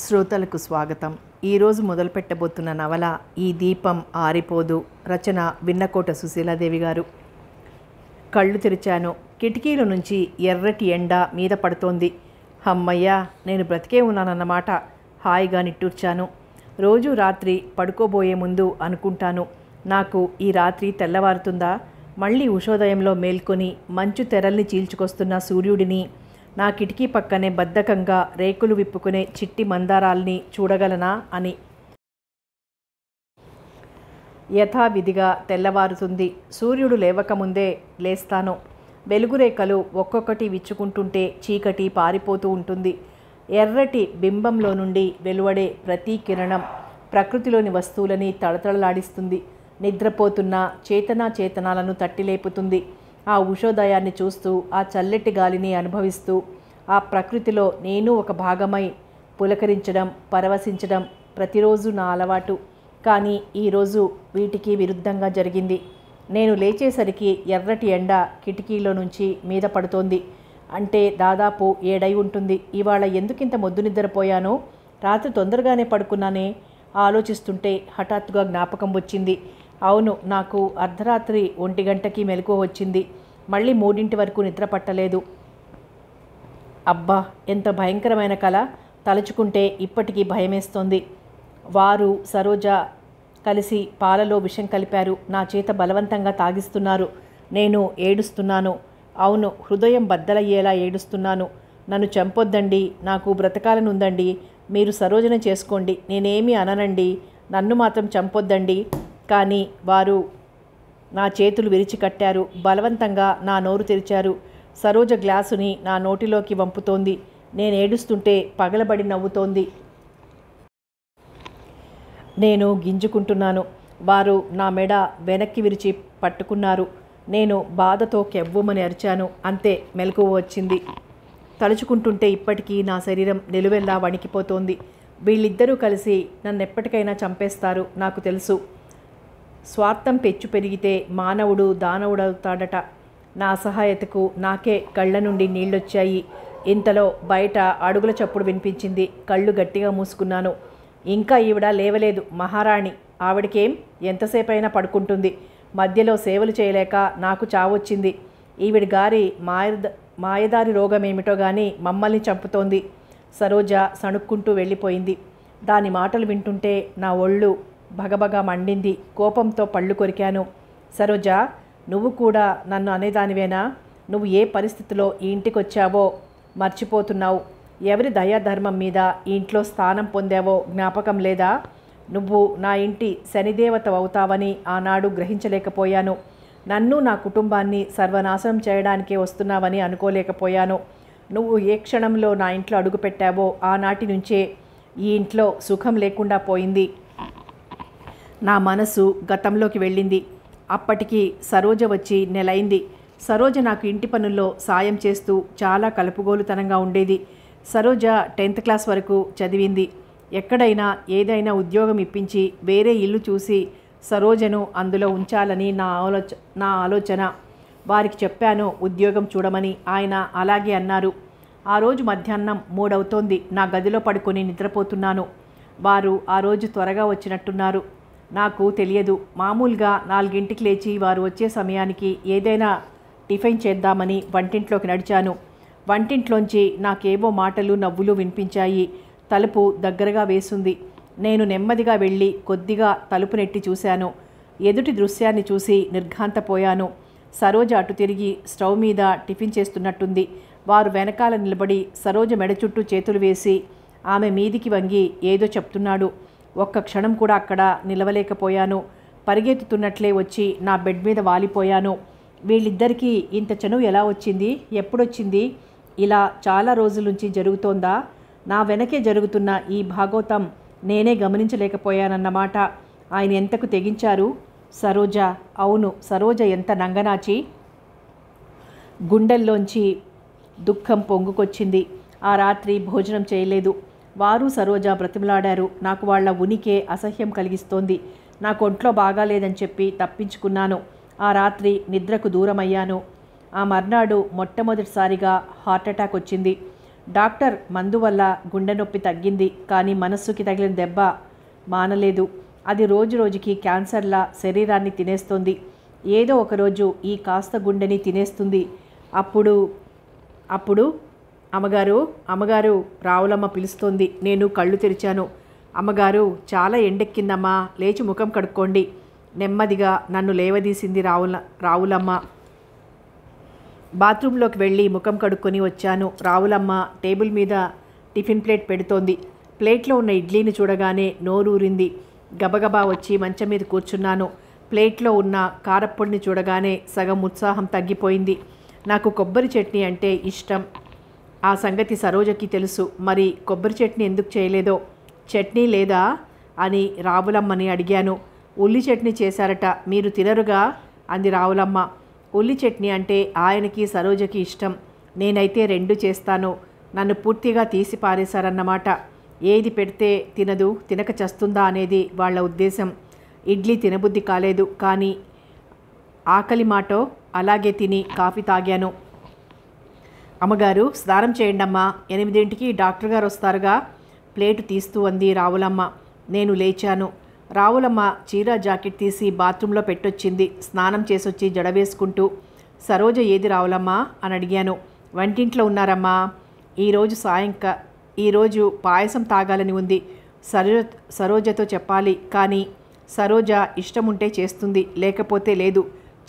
శ్రోతలకు స్వాగతం ఈరోజు మొదలుపెట్టబోతున్న నవల ఈ దీపం ఆరిపోదు రచన విన్నకోట సుశీలాదేవి గారు కళ్ళు తెరిచాను కిటికీల నుంచి ఎర్రటి ఎండ మీద పడుతోంది అమ్మయ్యా నేను బ్రతికే ఉన్నానన్నమాట హాయిగా నిట్టూర్చాను రోజు రాత్రి పడుకోబోయే ముందు అనుకుంటాను నాకు ఈ రాత్రి తెల్లవారుతుందా మళ్ళీ ఉషోదయంలో మేల్కొని మంచు తెరల్ని చీల్చుకొస్తున్న సూర్యుడిని నా కిటికీ పక్కనే బద్ధకంగా రేకులు విప్పుకునే చిట్టి మందారాల్ని చూడగలనా అని యథావిధిగా తెల్లవారుతుంది సూర్యుడు లేవకముందే లేస్తాను వెలుగురేఖలు ఒక్కొక్కటి విచ్చుకుంటుంటే చీకటి పారిపోతూ ఉంటుంది ఎర్రటి బింబంలో నుండి వెలువడే ప్రతి కిరణం ప్రకృతిలోని వస్తువులని తడతడలాడిస్తుంది నిద్రపోతున్న చేతనా చేతనాలను తట్టిలేపుతుంది ఆ ఉషోదయాన్ని చూస్తూ ఆ చల్లటి గాలిని అనుభవిస్తూ ఆ ప్రకృతిలో నేను ఒక భాగమై పులకరించడం పరవశించడం ప్రతిరోజు నా అలవాటు కానీ ఈరోజు వీటికి విరుద్ధంగా జరిగింది నేను లేచేసరికి ఎర్రటి ఎండ కిటికీలో నుంచి మీద పడుతోంది అంటే దాదాపు ఏడై ఉంటుంది ఇవాళ ఎందుకింత మొద్దు నిద్రపోయానో రాత్రి తొందరగానే పడుకున్నానే ఆలోచిస్తుంటే హఠాత్తుగా జ్ఞాపకం వచ్చింది అవును నాకు అర్ధరాత్రి ఒంటి గంటకి మెలకువ వచ్చింది మళ్ళీ మూడింటి వరకు నిద్ర పట్టలేదు అబ్బా ఎంత భయంకరమైన కళ తలుచుకుంటే ఇప్పటికీ భయమేస్తోంది వారు సరోజ కలిసి పాలలో విషం కలిపారు నా చేత బలవంతంగా తాగిస్తున్నారు నేను ఏడుస్తున్నాను అవును హృదయం బద్దలయ్యేలా ఏడుస్తున్నాను నన్ను చంపొద్దండి నాకు బ్రతకాలనుందండి మీరు సరోజన చేసుకోండి నేనేమీ అననండి నన్ను మాత్రం చంపొద్దండి కానీ వారు నా చేతులు విరిచి కట్టారు బలవంతంగా నా నోరు తెరిచారు సరోజ గ్లాసుని నా నోటిలోకి వంపుతోంది నేను ఏడుస్తుంటే పగలబడి నవ్వుతోంది నేను గింజుకుంటున్నాను వారు నా మెడ వెనక్కి విరిచి పట్టుకున్నారు నేను బాధతో కెవ్వుమని అరిచాను అంతే మెలకువ వచ్చింది తలుచుకుంటుంటే ఇప్పటికీ నా శరీరం నిలువెల్లా వణికిపోతోంది వీళ్ళిద్దరూ కలిసి నన్ను ఎప్పటికైనా చంపేస్తారు నాకు తెలుసు స్వార్థం పెచ్చు పెరిగితే మానవుడు దానవుడవుతాడట నా అసహాయతకు నాకే కళ్ళ నుండి నీళ్ళొచ్చాయి ఇంతలో బయట అడుగుల చప్పుడు వినిపించింది కళ్ళు గట్టిగా మూసుకున్నాను ఇంకా ఈవిడ లేవలేదు మహారాణి ఆవిడకేం ఎంతసేపైనా పడుకుంటుంది మధ్యలో సేవలు చేయలేక నాకు చావొచ్చింది ఈవిడ గారి మాయద మాయదారి రోగమేమిటో గాని మమ్మల్ని చంపుతోంది సరోజ సణుక్కుంటూ వెళ్ళిపోయింది దాని మాటలు వింటుంటే నా ఒళ్ళు భగభగ మండింది కోపంతో పళ్ళు కొరికాను సరోజ నువ్వు కూడా నన్ను అనేదానివేనా నువ్వు ఏ పరిస్థితిలో ఈ ఇంటికి వచ్చావో మర్చిపోతున్నావు ఎవరి దయాధర్మం మీద ఈ ఇంట్లో స్థానం పొందావో జ్ఞాపకం లేదా నువ్వు నా ఇంటి శనిదేవత అవుతావని ఆనాడు గ్రహించలేకపోయాను నన్ను నా కుటుంబాన్ని సర్వనాశనం చేయడానికే వస్తున్నావని అనుకోలేకపోయాను నువ్వు ఏ క్షణంలో నా ఇంట్లో అడుగుపెట్టావో ఆనాటి నుంచే ఈ ఇంట్లో సుఖం లేకుండా పోయింది నా మనసు గతంలోకి వెళ్ళింది అప్పటికి సరోజ వచ్చి నెలైంది సరోజ నాకు ఇంటి పనుల్లో సాయం చేస్తూ చాలా కలుపుగోలుతనంగా ఉండేది సరోజ టెన్త్ క్లాస్ వరకు చదివింది ఎక్కడైనా ఏదైనా ఉద్యోగం ఇప్పించి వేరే ఇల్లు చూసి సరోజను అందులో ఉంచాలని నా ఆలోచ నా ఆలోచన వారికి చెప్పాను ఉద్యోగం చూడమని ఆయన అలాగే అన్నారు ఆ రోజు మధ్యాహ్నం మూడవుతోంది నా గదిలో పడుకొని నిద్రపోతున్నాను వారు ఆ రోజు త్వరగా వచ్చినట్టున్నారు నాకు తెలియదు మామూలుగా నాలుగింటికి లేచి వారు వచ్చే సమయానికి ఏదైనా టిఫిన్ చేద్దామని వంటింట్లోకి నడిచాను వంటింట్లోంచి నాకేవో మాటలు నవ్వులు వినిపించాయి తలుపు దగ్గరగా వేసింది నేను నెమ్మదిగా వెళ్ళి కొద్దిగా తలుపు నెట్టి చూశాను ఎదుటి దృశ్యాన్ని చూసి నిర్ఘాంతపోయాను సరోజ అటు తిరిగి స్టవ్ మీద టిఫిన్ చేస్తున్నట్టుంది వారు వెనకాల నిలబడి సరోజ మెడ చుట్టూ చేతులు వేసి ఆమె మీదికి వంగి ఏదో చెప్తున్నాడు ఒక్క క్షణం కూడా అక్కడ నిలవలేకపోయాను పరిగెత్తుతున్నట్లే వచ్చి నా బెడ్ మీద వాలిపోయాను వీళ్ళిద్దరికీ ఇంత చనువు ఎలా వచ్చింది ఎప్పుడొచ్చింది ఇలా చాలా రోజుల నుంచి జరుగుతోందా నా వెనకే జరుగుతున్న ఈ భాగోతం నేనే గమనించలేకపోయానన్నమాట ఆయన ఎంతకు తెగించారు సరోజ అవును సరోజ ఎంత నంగనాచి గుండెల్లోంచి దుఃఖం పొంగుకొచ్చింది ఆ రాత్రి భోజనం చేయలేదు వారు సరోజ బ్రతిమలాడారు నాకు వాళ్ల ఉనికే అసహ్యం కలిగిస్తోంది నాకు ఒంట్లో బాగాలేదని చెప్పి తప్పించుకున్నాను ఆ రాత్రి నిద్రకు దూరమయ్యాను ఆ మర్నాడు మొట్టమొదటిసారిగా హార్ట్అటాక్ వచ్చింది డాక్టర్ మందు వల్ల గుండె నొప్పి తగ్గింది కానీ మనస్సుకి తగిలిన దెబ్బ మానలేదు అది రోజు రోజుకి క్యాన్సర్లా శరీరాన్ని తినేస్తుంది ఏదో ఒకరోజు ఈ కాస్త గుండెని తినేస్తుంది అప్పుడు అప్పుడు అమ్మగారు అమ్మగారు రావులమ్మ పిలుస్తోంది నేను కళ్ళు తెరిచాను అమ్మగారు చాలా ఎండెక్కిందమ్మా లేచి ముఖం కడుక్కోండి నెమ్మదిగా నన్ను లేవదీసింది రావుల రావులమ్మ బాత్రూంలోకి వెళ్ళి ముఖం కడుక్కొని వచ్చాను రావులమ్మ టేబుల్ మీద టిఫిన్ ప్లేట్ పెడుతోంది ప్లేట్లో ఉన్న ఇడ్లీని చూడగానే నోరూరింది గబగబా వచ్చి మంచం మీద కూర్చున్నాను ప్లేట్లో ఉన్న కారప్పొడిని చూడగానే సగం ఉత్సాహం తగ్గిపోయింది నాకు కొబ్బరి చట్నీ అంటే ఇష్టం ఆ సంగతి సరోజకి తెలుసు మరి కొబ్బరి చట్నీ ఎందుకు చేయలేదో చట్నీ లేదా అని రావులమ్మని అడిగాను ఉల్లి చట్నీ చేశారట మీరు తినరుగా అంది రావులమ్మ ఉల్లి చట్నీ అంటే ఆయనకి సరోజకి ఇష్టం నేనైతే రెండు చేస్తాను నన్ను పూర్తిగా తీసి పారేశారన్నమాట ఏది పెడితే తినదు తినక చస్తుందా అనేది వాళ్ళ ఉద్దేశం ఇడ్లీ తినబుద్ధి కాలేదు కానీ ఆకలి మాటో అలాగే తిని కాఫీ తాగాను అమ్మగారు స్నానం చేయండి అమ్మా ఎనిమిదింటికి డాక్టర్ గారు వస్తారుగా ప్లేటు తీస్తూ అంది రావులమ్మ నేను లేచాను రావులమ్మ చీర జాకెట్ తీసి బాత్రూంలో పెట్టొచ్చింది స్నానం చేసొచ్చి జడ వేసుకుంటూ సరోజ ఏది రావులమ్మా అని అడిగాను వంటింట్లో ఉన్నారమ్మా ఈరోజు సాయంక ఈరోజు పాయసం తాగాలని ఉంది సరో సరోజతో చెప్పాలి కానీ సరోజ ఇష్టం ఉంటే చేస్తుంది లేకపోతే లేదు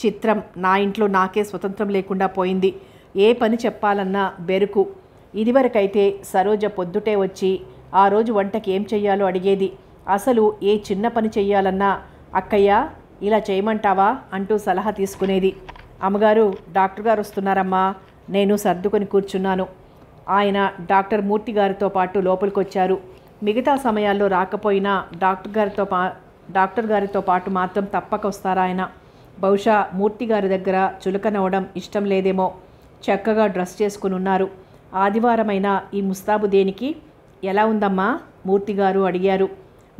చిత్రం నా ఇంట్లో నాకే స్వతంత్రం లేకుండా పోయింది ఏ పని చెప్పాలన్నా బెరుకు ఇదివరకైతే సరోజ పొద్దుటే వచ్చి ఆ రోజు వంటకి ఏం చెయ్యాలో అడిగేది అసలు ఏ చిన్న పని చెయ్యాలన్నా అక్కయ్య ఇలా చేయమంటావా అంటూ సలహా తీసుకునేది అమ్మగారు డాక్టర్ గారు వస్తున్నారమ్మా నేను సర్దుకొని కూర్చున్నాను ఆయన డాక్టర్ మూర్తి గారితో పాటు లోపలికొచ్చారు మిగతా సమయాల్లో రాకపోయినా డాక్టర్ గారితో పా డాక్టర్ గారితో పాటు మాత్రం తప్పక వస్తారాయన బహుశా మూర్తి గారి దగ్గర చులకనవడం ఇష్టం లేదేమో చక్కగా డ్రెస్ చేసుకుని ఉన్నారు ఆదివారమైన ఈ ముస్తాబు దేనికి ఎలా ఉందమ్మా మూర్తిగారు అడిగారు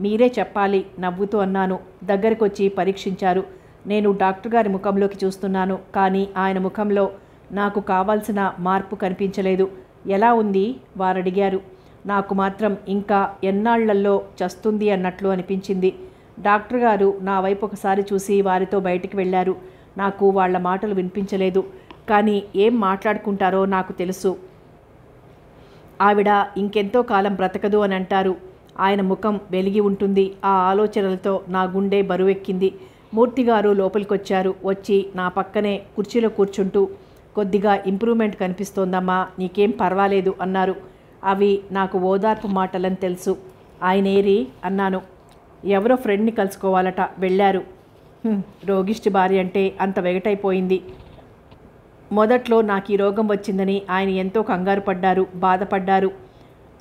మీరే చెప్పాలి నవ్వుతూ అన్నాను దగ్గరకొచ్చి పరీక్షించారు నేను డాక్టర్ గారి ముఖంలోకి చూస్తున్నాను కానీ ఆయన ముఖంలో నాకు కావాల్సిన మార్పు కనిపించలేదు ఎలా ఉంది వారడిగారు నాకు మాత్రం ఇంకా ఎన్నాళ్లల్లో చస్తుంది అన్నట్లు అనిపించింది డాక్టర్ గారు నా వైపు ఒకసారి చూసి వారితో బయటికి వెళ్ళారు నాకు వాళ్ల మాటలు వినిపించలేదు కానీ ఏం మాట్లాడుకుంటారో నాకు తెలుసు ఆవిడ ఇంకెంతో కాలం బ్రతకదు అని అంటారు ఆయన ముఖం వెలిగి ఉంటుంది ఆ ఆలోచనలతో నా గుండె బరువెక్కింది మూర్తిగారు లోపలికొచ్చారు వచ్చి నా పక్కనే కుర్చీలో కూర్చుంటూ కొద్దిగా ఇంప్రూవ్మెంట్ కనిపిస్తోందమ్మా నీకేం పర్వాలేదు అన్నారు అవి నాకు ఓదార్పు మాటలని తెలుసు ఆయన ఏరి అన్నాను ఎవరో ఫ్రెండ్ని కలుసుకోవాలట వెళ్ళారు రోగిష్టి భార్య అంటే అంత వెగటైపోయింది మొదట్లో నాకు ఈ రోగం వచ్చిందని ఆయన ఎంతో కంగారు పడ్డారు బాధపడ్డారు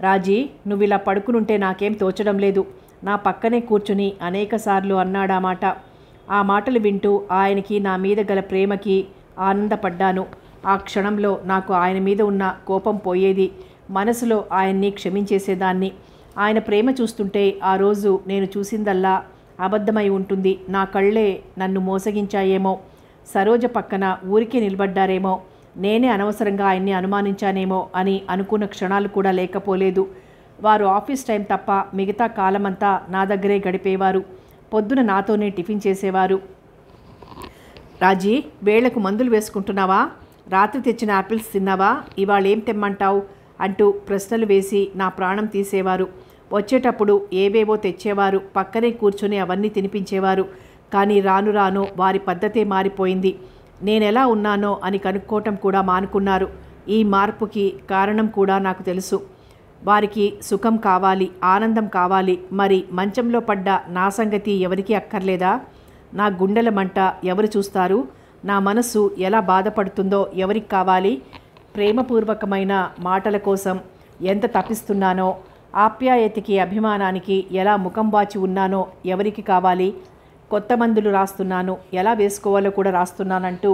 రాజీ నువ్వు ఇలా పడుకునుంటే నాకేం తోచడం లేదు నా పక్కనే కూర్చుని అనేకసార్లు అన్నాడా మాట ఆ మాటలు వింటూ ఆయనకి నా మీద గల ప్రేమకి ఆనందపడ్డాను ఆ క్షణంలో నాకు ఆయన మీద ఉన్న కోపం పోయేది మనసులో ఆయన్ని క్షమించేసేదాన్ని ఆయన ప్రేమ చూస్తుంటే ఆ రోజు నేను చూసిందల్లా అబద్ధమై ఉంటుంది నా కళ్ళే నన్ను మోసగించాయేమో సరోజ పక్కన ఊరికే నిలబడ్డారేమో నేనే అనవసరంగా ఆయన్ని అనుమానించానేమో అని అనుకున్న క్షణాలు కూడా లేకపోలేదు వారు ఆఫీస్ టైం తప్ప మిగతా కాలమంతా నా దగ్గరే గడిపేవారు పొద్దున నాతోనే టిఫిన్ చేసేవారు రాజీ వేళ్లకు మందులు వేసుకుంటున్నావా రాత్రి తెచ్చిన యాపిల్స్ తిన్నావా ఇవాళ ఏం తెమ్మంటావు అంటూ ప్రశ్నలు వేసి నా ప్రాణం తీసేవారు వచ్చేటప్పుడు ఏవేవో తెచ్చేవారు పక్కనే కూర్చొని అవన్నీ తినిపించేవారు కానీ రాను రాను వారి పద్ధతే మారిపోయింది నేనెలా ఉన్నానో అని కనుక్కోవటం కూడా మానుకున్నారు ఈ మార్పుకి కారణం కూడా నాకు తెలుసు వారికి సుఖం కావాలి ఆనందం కావాలి మరి మంచంలో పడ్డ నా సంగతి ఎవరికీ అక్కర్లేదా నా గుండెల మంట ఎవరు చూస్తారు నా మనసు ఎలా బాధపడుతుందో ఎవరికి కావాలి ప్రేమపూర్వకమైన మాటల కోసం ఎంత తప్పిస్తున్నానో ఆప్యాయతకి అభిమానానికి ఎలా ముఖం వాచి ఉన్నానో ఎవరికి కావాలి కొత్త మందులు రాస్తున్నాను ఎలా వేసుకోవాలో కూడా రాస్తున్నానంటూ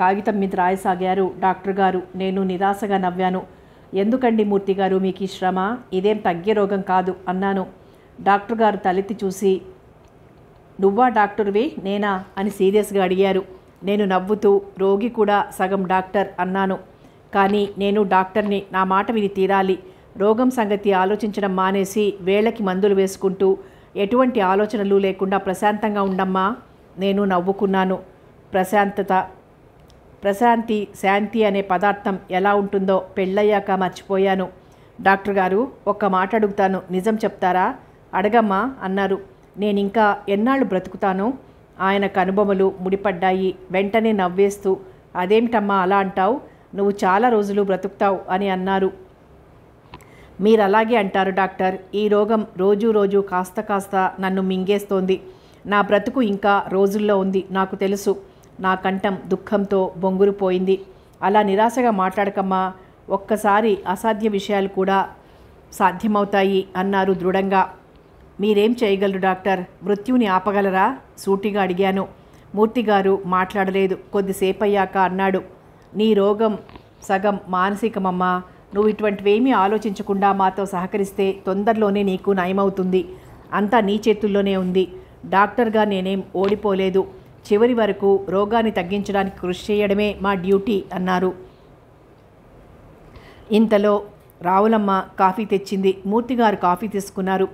కాగితం మీద రాయసాగారు డాక్టర్ గారు నేను నిరాశగా నవ్వాను ఎందుకండి మూర్తి గారు మీకు ఈ శ్రమ ఇదేం తగ్గే రోగం కాదు అన్నాను డాక్టర్ గారు తలెత్తి చూసి నువ్వా డాక్టర్వి నేనా అని సీరియస్గా అడిగారు నేను నవ్వుతూ రోగి కూడా సగం డాక్టర్ అన్నాను కానీ నేను డాక్టర్ని నా మాట విని తీరాలి రోగం సంగతి ఆలోచించడం మానేసి వేళకి మందులు వేసుకుంటూ ఎటువంటి ఆలోచనలు లేకుండా ప్రశాంతంగా ఉండమ్మా నేను నవ్వుకున్నాను ప్రశాంతత ప్రశాంతి శాంతి అనే పదార్థం ఎలా ఉంటుందో పెళ్ళయ్యాక మర్చిపోయాను డాక్టర్ గారు ఒక్క మాట అడుగుతాను నిజం చెప్తారా అడగమ్మా అన్నారు నేను ఇంకా ఎన్నాళ్ళు బ్రతుకుతాను ఆయన అనుభవములు ముడిపడ్డాయి వెంటనే నవ్వేస్తూ అదేమిటమ్మా అలా అంటావు నువ్వు చాలా రోజులు బ్రతుకుతావు అని అన్నారు మీరు అలాగే అంటారు డాక్టర్ ఈ రోగం రోజు రోజు కాస్త కాస్త నన్ను మింగేస్తోంది నా బ్రతుకు ఇంకా రోజుల్లో ఉంది నాకు తెలుసు నా కంఠం దుఃఖంతో బొంగురుపోయింది అలా నిరాశగా మాట్లాడకమ్మా ఒక్కసారి అసాధ్య విషయాలు కూడా సాధ్యమవుతాయి అన్నారు దృఢంగా మీరేం చేయగలరు డాక్టర్ మృత్యుని ఆపగలరా సూటిగా అడిగాను మూర్తిగారు మాట్లాడలేదు కొద్దిసేపయ్యాక అన్నాడు నీ రోగం సగం మానసికమమ్మా నువ్వు ఇటువంటివేమీ ఆలోచించకుండా మాతో సహకరిస్తే తొందరలోనే నీకు నయమవుతుంది అంతా నీ చేతుల్లోనే ఉంది డాక్టర్గా నేనేం ఓడిపోలేదు చివరి వరకు రోగాన్ని తగ్గించడానికి కృషి చేయడమే మా డ్యూటీ అన్నారు ఇంతలో రావులమ్మ కాఫీ తెచ్చింది మూర్తిగారు కాఫీ తీసుకున్నారు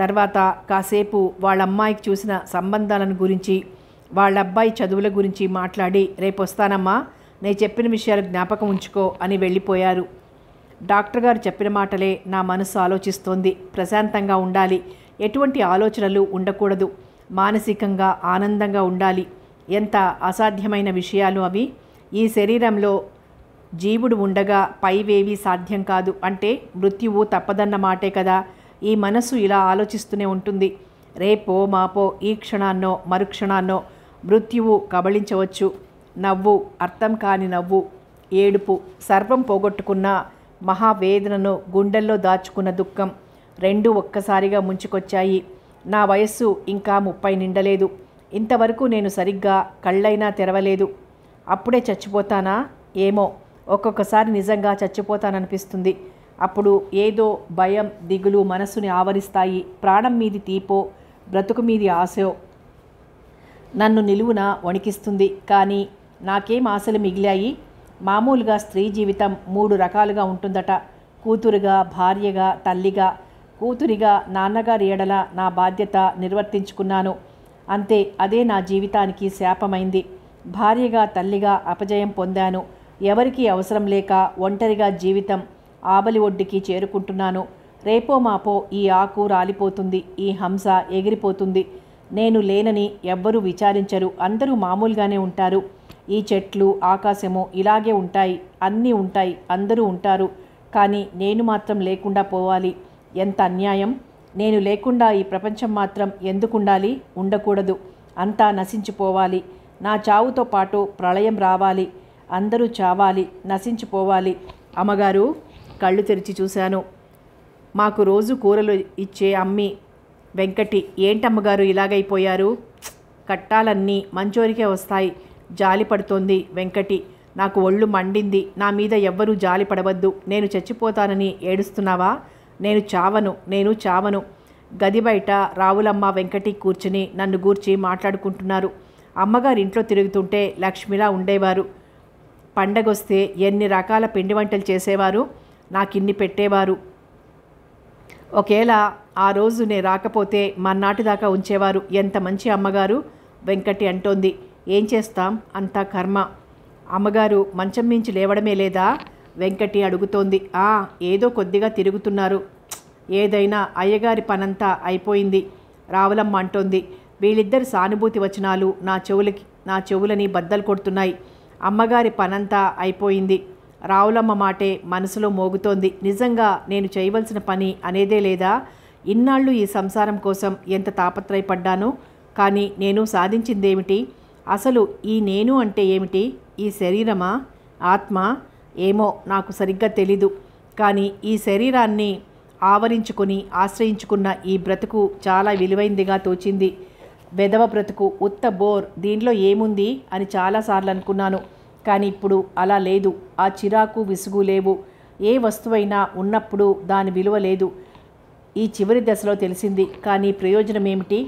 తర్వాత కాసేపు వాళ్ళ అమ్మాయికి చూసిన సంబంధాలను గురించి వాళ్ళ అబ్బాయి చదువుల గురించి మాట్లాడి రేపు వస్తానమ్మా నేను చెప్పిన విషయాలు జ్ఞాపకం ఉంచుకో అని వెళ్ళిపోయారు డాక్టర్ గారు చెప్పిన మాటలే నా మనసు ఆలోచిస్తోంది ప్రశాంతంగా ఉండాలి ఎటువంటి ఆలోచనలు ఉండకూడదు మానసికంగా ఆనందంగా ఉండాలి ఎంత అసాధ్యమైన విషయాలు అవి ఈ శరీరంలో జీవుడు ఉండగా పైవేవి సాధ్యం కాదు అంటే మృత్యువు తప్పదన్న మాటే కదా ఈ మనసు ఇలా ఆలోచిస్తూనే ఉంటుంది రేపో మాపో ఈ క్షణాన్నో మరుక్షణాన్నో మృత్యువు కబళించవచ్చు నవ్వు అర్థం కాని నవ్వు ఏడుపు సర్వం పోగొట్టుకున్న మహావేదనను గుండెల్లో దాచుకున్న దుఃఖం రెండు ఒక్కసారిగా ముంచుకొచ్చాయి నా వయస్సు ఇంకా ముప్పై నిండలేదు ఇంతవరకు నేను సరిగ్గా కళ్ళైనా తెరవలేదు అప్పుడే చచ్చిపోతానా ఏమో ఒక్కొక్కసారి నిజంగా చచ్చిపోతాననిపిస్తుంది అప్పుడు ఏదో భయం దిగులు మనస్సుని ఆవరిస్తాయి ప్రాణం మీది తీపో బ్రతుకు మీది ఆశయో నన్ను నిలువున వణికిస్తుంది కానీ నాకేం ఆశలు మిగిలాయి మామూలుగా స్త్రీ జీవితం మూడు రకాలుగా ఉంటుందట కూతురుగా భార్యగా తల్లిగా కూతురిగా నాన్నగారి ఏడల నా బాధ్యత నిర్వర్తించుకున్నాను అంతే అదే నా జీవితానికి శాపమైంది భార్యగా తల్లిగా అపజయం పొందాను ఎవరికి అవసరం లేక ఒంటరిగా జీవితం ఆబలి ఒడ్డుకి చేరుకుంటున్నాను రేపో మాపో ఈ ఆకు రాలిపోతుంది ఈ హంస ఎగిరిపోతుంది నేను లేనని ఎవ్వరూ విచారించరు అందరూ మామూలుగానే ఉంటారు ఈ చెట్లు ఆకాశము ఇలాగే ఉంటాయి అన్నీ ఉంటాయి అందరూ ఉంటారు కానీ నేను మాత్రం లేకుండా పోవాలి ఎంత అన్యాయం నేను లేకుండా ఈ ప్రపంచం మాత్రం ఎందుకుండాలి ఉండకూడదు అంతా నశించిపోవాలి నా చావుతో పాటు ప్రళయం రావాలి అందరూ చావాలి నశించిపోవాలి అమ్మగారు కళ్ళు తెరిచి చూశాను మాకు రోజు కూరలు ఇచ్చే అమ్మి వెంకటి ఏంటమ్మగారు ఇలాగైపోయారు కట్టాలన్నీ మంచోరికే వస్తాయి జాలి పడుతోంది వెంకటి నాకు ఒళ్ళు మండింది నా మీద ఎవ్వరూ జాలి పడవద్దు నేను చచ్చిపోతానని ఏడుస్తున్నావా నేను చావను నేను చావను గది బయట రావులమ్మ వెంకటి కూర్చుని నన్ను గూర్చి మాట్లాడుకుంటున్నారు అమ్మగారి ఇంట్లో తిరుగుతుంటే లక్ష్మిలా ఉండేవారు పండగొస్తే ఎన్ని రకాల పిండి వంటలు చేసేవారు నాకిన్ని పెట్టేవారు ఒకేలా ఆ రోజు నేను రాకపోతే మన్నాటిదాకా దాకా ఉంచేవారు ఎంత మంచి అమ్మగారు వెంకటి అంటోంది ఏం చేస్తాం అంతా కర్మ అమ్మగారు మంచం మించి లేవడమే లేదా వెంకటి అడుగుతోంది ఆ ఏదో కొద్దిగా తిరుగుతున్నారు ఏదైనా అయ్యగారి పనంతా అయిపోయింది రావులమ్మ అంటోంది వీళ్ళిద్దరి సానుభూతి వచనాలు నా చెవులకి నా చెవులని బద్దలు కొడుతున్నాయి అమ్మగారి పనంతా అయిపోయింది రావులమ్మ మాటే మనసులో మోగుతోంది నిజంగా నేను చేయవలసిన పని అనేదే లేదా ఇన్నాళ్ళు ఈ సంసారం కోసం ఎంత తాపత్రయపడ్డానో కానీ నేను సాధించిందేమిటి అసలు ఈ నేను అంటే ఏమిటి ఈ శరీరమా ఆత్మ ఏమో నాకు సరిగ్గా తెలీదు కానీ ఈ శరీరాన్ని ఆవరించుకొని ఆశ్రయించుకున్న ఈ బ్రతుకు చాలా విలువైందిగా తోచింది వెదవ బ్రతుకు ఉత్త బోర్ దీనిలో ఏముంది అని చాలాసార్లు అనుకున్నాను కానీ ఇప్పుడు అలా లేదు ఆ చిరాకు విసుగు లేవు ఏ వస్తువైనా ఉన్నప్పుడు దాని విలువ లేదు ఈ చివరి దశలో తెలిసింది కానీ ప్రయోజనం ఏమిటి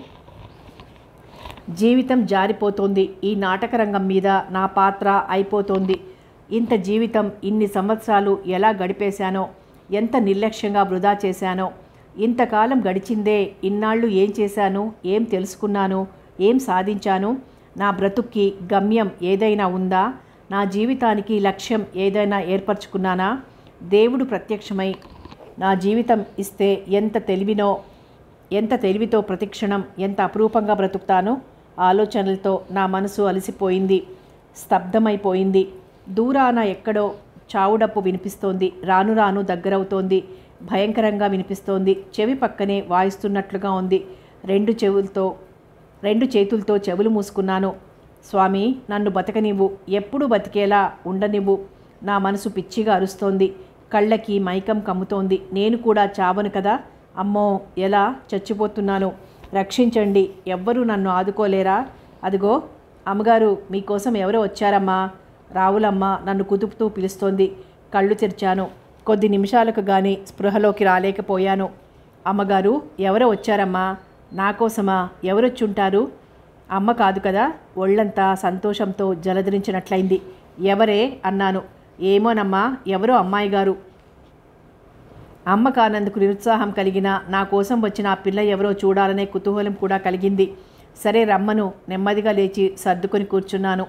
జీవితం జారిపోతోంది ఈ నాటకరంగం మీద నా పాత్ర అయిపోతోంది ఇంత జీవితం ఇన్ని సంవత్సరాలు ఎలా గడిపేశానో ఎంత నిర్లక్ష్యంగా వృధా చేశానో ఇంతకాలం గడిచిందే ఇన్నాళ్ళు ఏం చేశాను ఏం తెలుసుకున్నాను ఏం సాధించాను నా బ్రతుక్కి గమ్యం ఏదైనా ఉందా నా జీవితానికి లక్ష్యం ఏదైనా ఏర్పరచుకున్నానా దేవుడు ప్రత్యక్షమై నా జీవితం ఇస్తే ఎంత తెలివినో ఎంత తెలివితో ప్రతిక్షణం ఎంత అపురూపంగా బ్రతుకుతానో ఆలోచనలతో నా మనసు అలసిపోయింది స్తబ్దమైపోయింది దూరాన ఎక్కడో చావుడప్పు వినిపిస్తోంది రాను రాను దగ్గరవుతోంది భయంకరంగా వినిపిస్తోంది చెవి పక్కనే వాయిస్తున్నట్లుగా ఉంది రెండు చెవులతో రెండు చేతులతో చెవులు మూసుకున్నాను స్వామి నన్ను బతకనివ్వు ఎప్పుడు బతికేలా ఉండనివ్వు నా మనసు పిచ్చిగా అరుస్తోంది కళ్ళకి మైకం కమ్ముతోంది నేను కూడా చావను కదా అమ్మో ఎలా చచ్చిపోతున్నాను రక్షించండి ఎవ్వరూ నన్ను ఆదుకోలేరా అదిగో అమ్మగారు మీకోసం ఎవరో వచ్చారమ్మా రావులమ్మ నన్ను కుదుపుతూ పిలుస్తోంది కళ్ళు తెరిచాను కొద్ది నిమిషాలకు గాని స్పృహలోకి రాలేకపోయాను అమ్మగారు ఎవరో వచ్చారమ్మా నా కోసమా ఎవరొచ్చుంటారు అమ్మ కాదు కదా ఒళ్ళంతా సంతోషంతో జలధరించినట్లయింది ఎవరే అన్నాను ఏమోనమ్మా ఎవరో అమ్మాయి గారు అమ్మ కానందుకు నిరుత్సాహం కలిగిన నా కోసం వచ్చిన ఆ పిల్ల ఎవరో చూడాలనే కుతూహలం కూడా కలిగింది సరే రమ్మను నెమ్మదిగా లేచి సర్దుకొని కూర్చున్నాను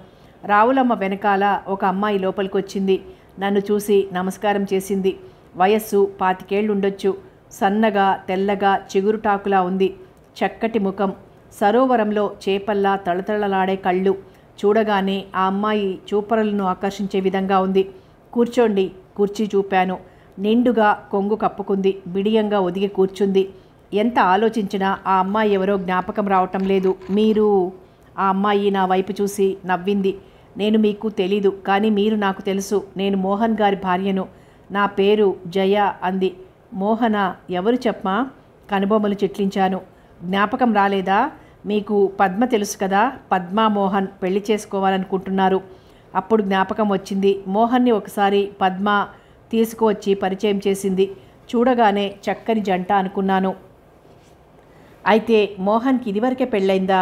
రావులమ్మ వెనకాల ఒక అమ్మాయి లోపలికొచ్చింది నన్ను చూసి నమస్కారం చేసింది వయస్సు పాతికేళ్లుండొచ్చు సన్నగా తెల్లగా చిగురుటాకులా ఉంది చక్కటి ముఖం సరోవరంలో చేపల్లా తళతళలాడే కళ్ళు చూడగానే ఆ అమ్మాయి చూపరలను ఆకర్షించే విధంగా ఉంది కూర్చోండి కుర్చీ చూపాను నిండుగా కొంగు కప్పుకుంది బిడియంగా ఒదిగి కూర్చుంది ఎంత ఆలోచించినా ఆ అమ్మాయి ఎవరో జ్ఞాపకం రావటం లేదు మీరు ఆ అమ్మాయి నా వైపు చూసి నవ్వింది నేను మీకు తెలీదు కానీ మీరు నాకు తెలుసు నేను మోహన్ గారి భార్యను నా పేరు జయ అంది మోహన ఎవరు చెప్పమా కనుబొమ్మలు చెట్లించాను జ్ఞాపకం రాలేదా మీకు పద్మ తెలుసు కదా పద్మా మోహన్ పెళ్లి చేసుకోవాలనుకుంటున్నారు అప్పుడు జ్ఞాపకం వచ్చింది మోహన్ని ఒకసారి పద్మ తీసుకువచ్చి పరిచయం చేసింది చూడగానే చక్కని జంట అనుకున్నాను అయితే మోహన్కి ఇదివరకే పెళ్ళైందా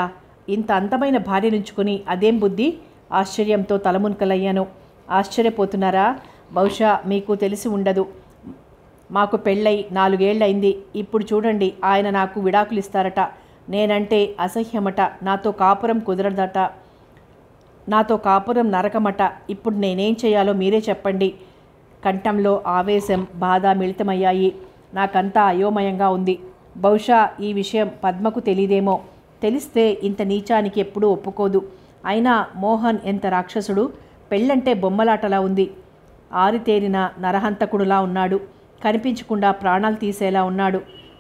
ఇంత అందమైన భార్యనుంచుకుని అదేం బుద్ధి ఆశ్చర్యంతో తలమునకలయ్యాను ఆశ్చర్యపోతున్నారా బహుశా మీకు తెలిసి ఉండదు మాకు పెళ్ళై నాలుగేళ్లైంది ఇప్పుడు చూడండి ఆయన నాకు విడాకులు ఇస్తారట నేనంటే అసహ్యమట నాతో కాపురం కుదరదట నాతో కాపురం నరకమట ఇప్పుడు నేనేం చేయాలో మీరే చెప్పండి కంఠంలో ఆవేశం బాధ మిళితమయ్యాయి నాకంతా అయోమయంగా ఉంది బహుశా ఈ విషయం పద్మకు తెలియదేమో తెలిస్తే ఇంత నీచానికి ఎప్పుడూ ఒప్పుకోదు అయినా మోహన్ ఎంత రాక్షసుడు పెళ్ళంటే బొమ్మలాటలా ఉంది ఆరితేరిన నరహంతకుడులా ఉన్నాడు కనిపించకుండా ప్రాణాలు తీసేలా ఉన్నాడు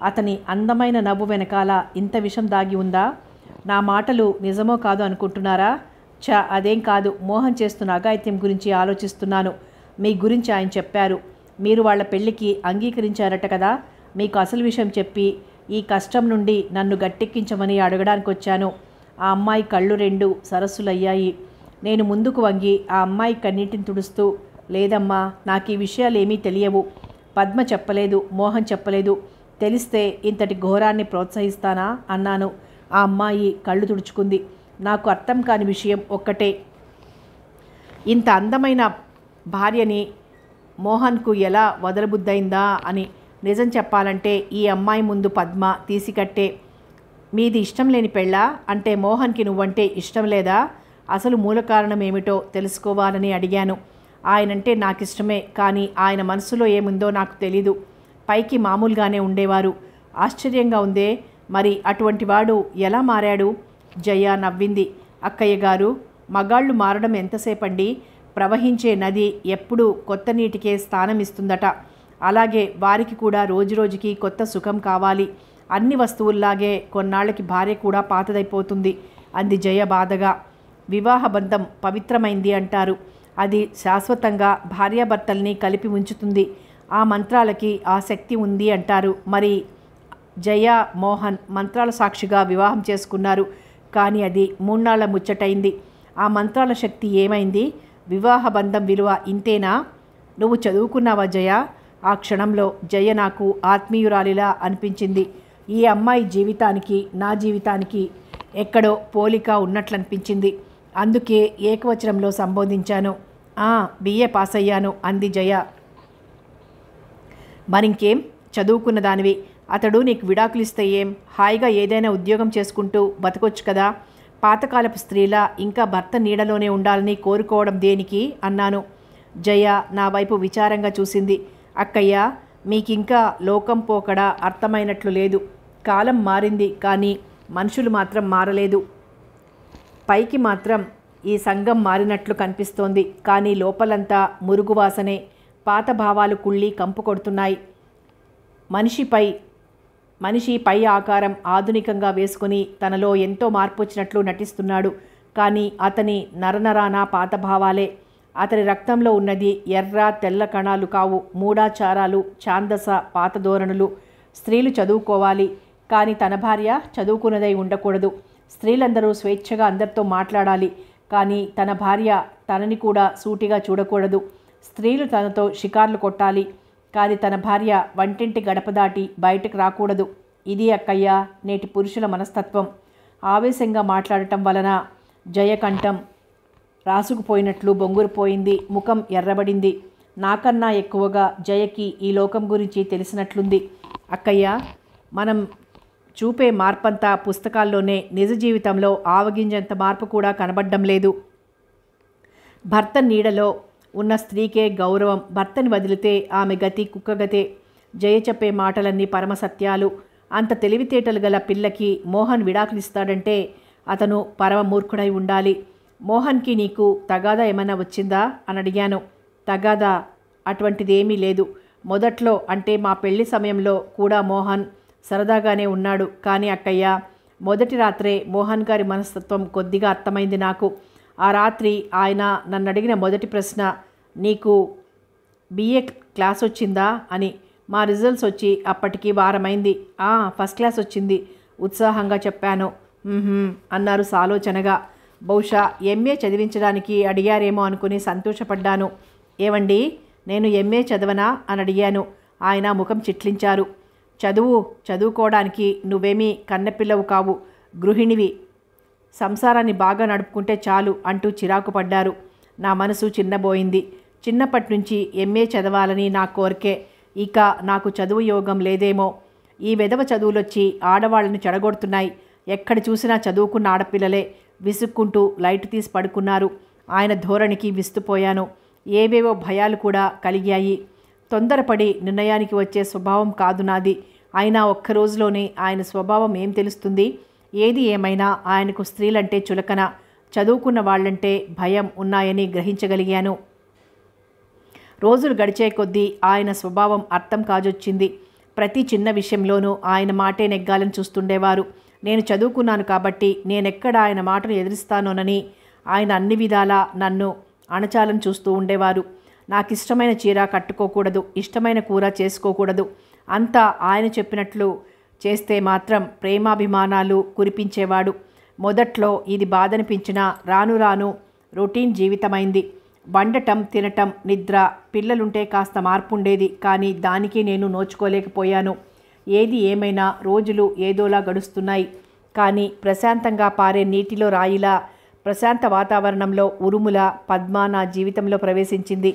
అతని అందమైన నవ్వు వెనకాల ఇంత విషం దాగి ఉందా నా మాటలు నిజమో కాదు అనుకుంటున్నారా చ అదేం కాదు మోహన్ చేస్తున్న అఘాయిత్యం గురించి ఆలోచిస్తున్నాను మీ గురించి ఆయన చెప్పారు మీరు వాళ్ళ పెళ్ళికి అంగీకరించారట కదా మీకు అసలు విషయం చెప్పి ఈ కష్టం నుండి నన్ను గట్టెక్కించమని అడగడానికి వచ్చాను ఆ అమ్మాయి కళ్ళు రెండు సరస్సులయ్యాయి నేను ముందుకు వంగి ఆ అమ్మాయి కన్నీటిని తుడుస్తూ లేదమ్మా నాకు ఈ విషయాలు ఏమీ తెలియవు పద్మ చెప్పలేదు మోహన్ చెప్పలేదు తెలిస్తే ఇంతటి ఘోరాన్ని ప్రోత్సహిస్తానా అన్నాను ఆ అమ్మాయి కళ్ళు తుడుచుకుంది నాకు అర్థం కాని విషయం ఒక్కటే ఇంత అందమైన భార్యని మోహన్కు ఎలా వదలబుద్దయిందా అని నిజం చెప్పాలంటే ఈ అమ్మాయి ముందు పద్మ తీసికట్టే మీది ఇష్టం లేని పెళ్ళ అంటే మోహన్కి నువ్వంటే ఇష్టం లేదా అసలు మూల కారణం ఏమిటో తెలుసుకోవాలని అడిగాను ఆయనంటే నాకు ఇష్టమే కానీ ఆయన మనసులో ఏముందో నాకు తెలీదు పైకి మామూలుగానే ఉండేవారు ఆశ్చర్యంగా ఉందే మరి అటువంటి వాడు ఎలా మారాడు జయ నవ్వింది అక్కయ్య గారు మగాళ్ళు మారడం ఎంతసేపండి ప్రవహించే నది ఎప్పుడూ కొత్త నీటికే స్థానమిస్తుందట అలాగే వారికి కూడా రోజురోజుకి కొత్త సుఖం కావాలి అన్ని వస్తువుల్లాగే కొన్నాళ్ళకి భార్య కూడా పాతదైపోతుంది అంది జయ బాధగా వివాహ బంధం పవిత్రమైంది అంటారు అది శాశ్వతంగా భార్యాభర్తల్ని కలిపి ఉంచుతుంది ఆ మంత్రాలకి ఆ శక్తి ఉంది అంటారు మరి జయ మోహన్ మంత్రాల సాక్షిగా వివాహం చేసుకున్నారు కానీ అది మూన్నాళ్ళ ముచ్చటైంది ఆ మంత్రాల శక్తి ఏమైంది వివాహ బంధం విలువ ఇంతేనా నువ్వు చదువుకున్నావా జయ ఆ క్షణంలో జయ నాకు ఆత్మీయురాలిలా అనిపించింది ఈ అమ్మాయి జీవితానికి నా జీవితానికి ఎక్కడో పోలిక ఉన్నట్లనిపించింది అందుకే ఏకవచనంలో సంబోధించాను బిఏ పాస్ అయ్యాను అంది జయ మరింకేం చదువుకున్న దానివి అతడు నీకు విడాకులు ఇస్తే ఏం హాయిగా ఏదైనా ఉద్యోగం చేసుకుంటూ బతకొచ్చు కదా పాతకాలపు స్త్రీలా ఇంకా భర్త నీడలోనే ఉండాలని కోరుకోవడం దేనికి అన్నాను జయ నా వైపు విచారంగా చూసింది అక్కయ్య మీకింకా లోకం పోకడా అర్థమైనట్లు లేదు కాలం మారింది కానీ మనుషులు మాత్రం మారలేదు పైకి మాత్రం ఈ సంఘం మారినట్లు కనిపిస్తోంది కానీ లోపలంతా మురుగువాసనే పాత భావాలు కుళ్ళి కంపు కొడుతున్నాయి మనిషిపై మనిషి పై ఆకారం ఆధునికంగా వేసుకుని తనలో ఎంతో మార్పు వచ్చినట్లు నటిస్తున్నాడు కానీ అతని నరనరాన పాతభావాలే అతని రక్తంలో ఉన్నది ఎర్ర తెల్ల కణాలు కావు మూడాచారాలు ఛాందస పాత ధోరణులు స్త్రీలు చదువుకోవాలి కానీ తన భార్య చదువుకున్నదై ఉండకూడదు స్త్రీలందరూ స్వేచ్ఛగా అందరితో మాట్లాడాలి కానీ తన భార్య తనని కూడా సూటిగా చూడకూడదు స్త్రీలు తనతో షికార్లు కొట్టాలి కానీ తన భార్య వంటింటి గడప దాటి బయటకు రాకూడదు ఇది అక్కయ్య నేటి పురుషుల మనస్తత్వం ఆవేశంగా మాట్లాడటం వలన జయకంఠం రాసుకుపోయినట్లు బొంగురుపోయింది ముఖం ఎర్రబడింది నాకన్నా ఎక్కువగా జయకి ఈ లోకం గురించి తెలిసినట్లుంది అక్కయ్య మనం చూపే మార్పంతా పుస్తకాల్లోనే నిజ జీవితంలో ఆవగింజంత మార్పు కూడా కనబడ్డం లేదు భర్త నీడలో ఉన్న స్త్రీకే గౌరవం భర్తని వదిలితే ఆమె గతి కుక్కగతే జయ చెప్పే మాటలన్నీ పరమసత్యాలు అంత తెలివితేటలు గల పిల్లకి మోహన్ విడాకులిస్తాడంటే అతను పరమమూర్ఖుడై ఉండాలి మోహన్కి నీకు తగాదా ఏమైనా వచ్చిందా అని అడిగాను తగాదా అటువంటిదేమీ లేదు మొదట్లో అంటే మా పెళ్లి సమయంలో కూడా మోహన్ సరదాగానే ఉన్నాడు కానీ అక్కయ్య మొదటి రాత్రే మోహన్ గారి మనస్తత్వం కొద్దిగా అర్థమైంది నాకు ఆ రాత్రి ఆయన నన్ను అడిగిన మొదటి ప్రశ్న నీకు బీఏ క్లాస్ వచ్చిందా అని మా రిజల్ట్స్ వచ్చి అప్పటికి వారమైంది ఆ ఫస్ట్ క్లాస్ వచ్చింది ఉత్సాహంగా చెప్పాను అన్నారు సాలోచనగా బహుశా ఎంఏ చదివించడానికి అడిగారేమో అనుకుని సంతోషపడ్డాను ఏమండి నేను ఎంఏ చదవనా అని అడిగాను ఆయన ముఖం చిట్లించారు చదువు చదువుకోవడానికి నువ్వేమీ కన్నపిల్లవు కావు గృహిణివి సంసారాన్ని బాగా నడుపుకుంటే చాలు అంటూ చిరాకు పడ్డారు నా మనసు చిన్నబోయింది చిన్నప్పటి నుంచి ఎంఏ చదవాలని నా కోరికే ఇక నాకు చదువు యోగం లేదేమో ఈ వెధవ చదువులొచ్చి ఆడవాళ్ళని చెడగొడుతున్నాయి ఎక్కడ చూసినా చదువుకున్న ఆడపిల్లలే విసుక్కుంటూ లైట్ తీసి పడుకున్నారు ఆయన ధోరణికి విస్తుపోయాను ఏవేవో భయాలు కూడా కలిగాయి తొందరపడి నిర్ణయానికి వచ్చే స్వభావం కాదు నాది అయినా ఒక్కరోజులోనే ఆయన స్వభావం ఏం తెలుస్తుంది ఏది ఏమైనా ఆయనకు స్త్రీలంటే చులకన చదువుకున్న వాళ్ళంటే భయం ఉన్నాయని గ్రహించగలిగాను రోజులు గడిచే కొద్దీ ఆయన స్వభావం అర్థం కాజొచ్చింది ప్రతి చిన్న విషయంలోనూ ఆయన మాటే నెగ్గాలని చూస్తుండేవారు నేను చదువుకున్నాను కాబట్టి నేనెక్కడ ఆయన మాటను ఎదిరిస్తానోనని ఆయన అన్ని విధాలా నన్ను అణచాలని చూస్తూ ఉండేవారు నాకు ఇష్టమైన చీర కట్టుకోకూడదు ఇష్టమైన కూర చేసుకోకూడదు అంతా ఆయన చెప్పినట్లు చేస్తే మాత్రం ప్రేమాభిమానాలు కురిపించేవాడు మొదట్లో ఇది బాధనిపించినా రాను రాను రొటీన్ జీవితమైంది వండటం తినటం నిద్ర పిల్లలుంటే కాస్త మార్పుండేది కానీ దానికి నేను నోచుకోలేకపోయాను ఏది ఏమైనా రోజులు ఏదోలా గడుస్తున్నాయి కానీ ప్రశాంతంగా పారే నీటిలో రాయిలా ప్రశాంత వాతావరణంలో ఉరుముల పద్మ నా జీవితంలో ప్రవేశించింది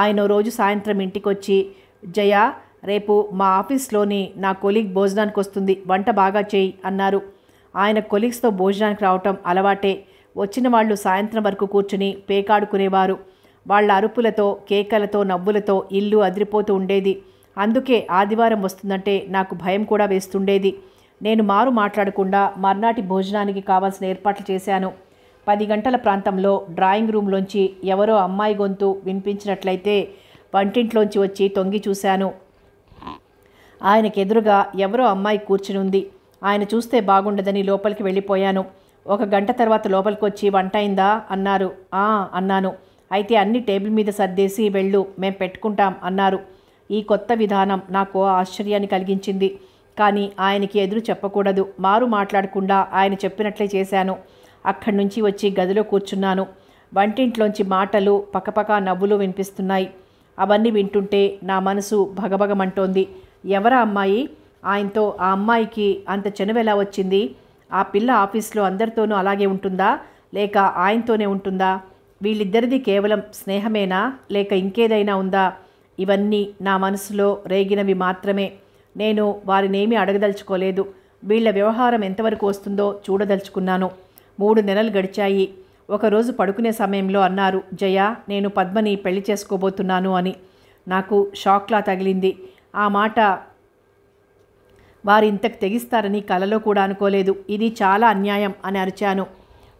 ఆయన రోజు సాయంత్రం ఇంటికొచ్చి జయ రేపు మా ఆఫీస్లోని నా కొలీగ్ భోజనానికి వస్తుంది వంట బాగా చేయి అన్నారు ఆయన కొలీగ్స్తో భోజనానికి రావటం అలవాటే వచ్చిన వాళ్ళు సాయంత్రం వరకు కూర్చుని పేకాడుకునేవారు వాళ్ళ అరుపులతో కేకలతో నవ్వులతో ఇల్లు అదిరిపోతూ ఉండేది అందుకే ఆదివారం వస్తుందంటే నాకు భయం కూడా వేస్తుండేది నేను మారు మాట్లాడకుండా మర్నాటి భోజనానికి కావాల్సిన ఏర్పాట్లు చేశాను పది గంటల ప్రాంతంలో డ్రాయింగ్ రూమ్లోంచి ఎవరో అమ్మాయి గొంతు వినిపించినట్లయితే వంటింట్లోంచి వచ్చి తొంగి చూశాను ఆయనకెదురుగా ఎవరో అమ్మాయి కూర్చుని ఉంది ఆయన చూస్తే బాగుండదని లోపలికి వెళ్ళిపోయాను ఒక గంట తర్వాత లోపలికి వచ్చి వంట అయిందా అన్నారు ఆ అన్నాను అయితే అన్ని టేబుల్ మీద సర్దేసి వెళ్ళు మేం పెట్టుకుంటాం అన్నారు ఈ కొత్త విధానం నాకు ఆశ్చర్యాన్ని కలిగించింది కానీ ఆయనకి ఎదురు చెప్పకూడదు మారు మాట్లాడకుండా ఆయన చెప్పినట్లే చేశాను అక్కడి నుంచి వచ్చి గదిలో కూర్చున్నాను వంటింట్లోంచి మాటలు పక్కపక్క నవ్వులు వినిపిస్తున్నాయి అవన్నీ వింటుంటే నా మనసు భగభగమంటోంది ఎవరా అమ్మాయి ఆయనతో ఆ అమ్మాయికి అంత చెనువెలా వచ్చింది ఆ పిల్ల ఆఫీస్లో అందరితోనూ అలాగే ఉంటుందా లేక ఆయనతోనే ఉంటుందా వీళ్ళిద్దరిది కేవలం స్నేహమేనా లేక ఇంకేదైనా ఉందా ఇవన్నీ నా మనసులో రేగినవి మాత్రమే నేను వారినేమీ అడగదలుచుకోలేదు వీళ్ల వ్యవహారం ఎంతవరకు వస్తుందో చూడదలుచుకున్నాను మూడు నెలలు గడిచాయి ఒకరోజు పడుకునే సమయంలో అన్నారు జయ నేను పద్మని పెళ్లి చేసుకోబోతున్నాను అని నాకు షాక్లా తగిలింది ఆ మాట వారు ఇంతకు తెగిస్తారని కలలో కూడా అనుకోలేదు ఇది చాలా అన్యాయం అని అరిచాను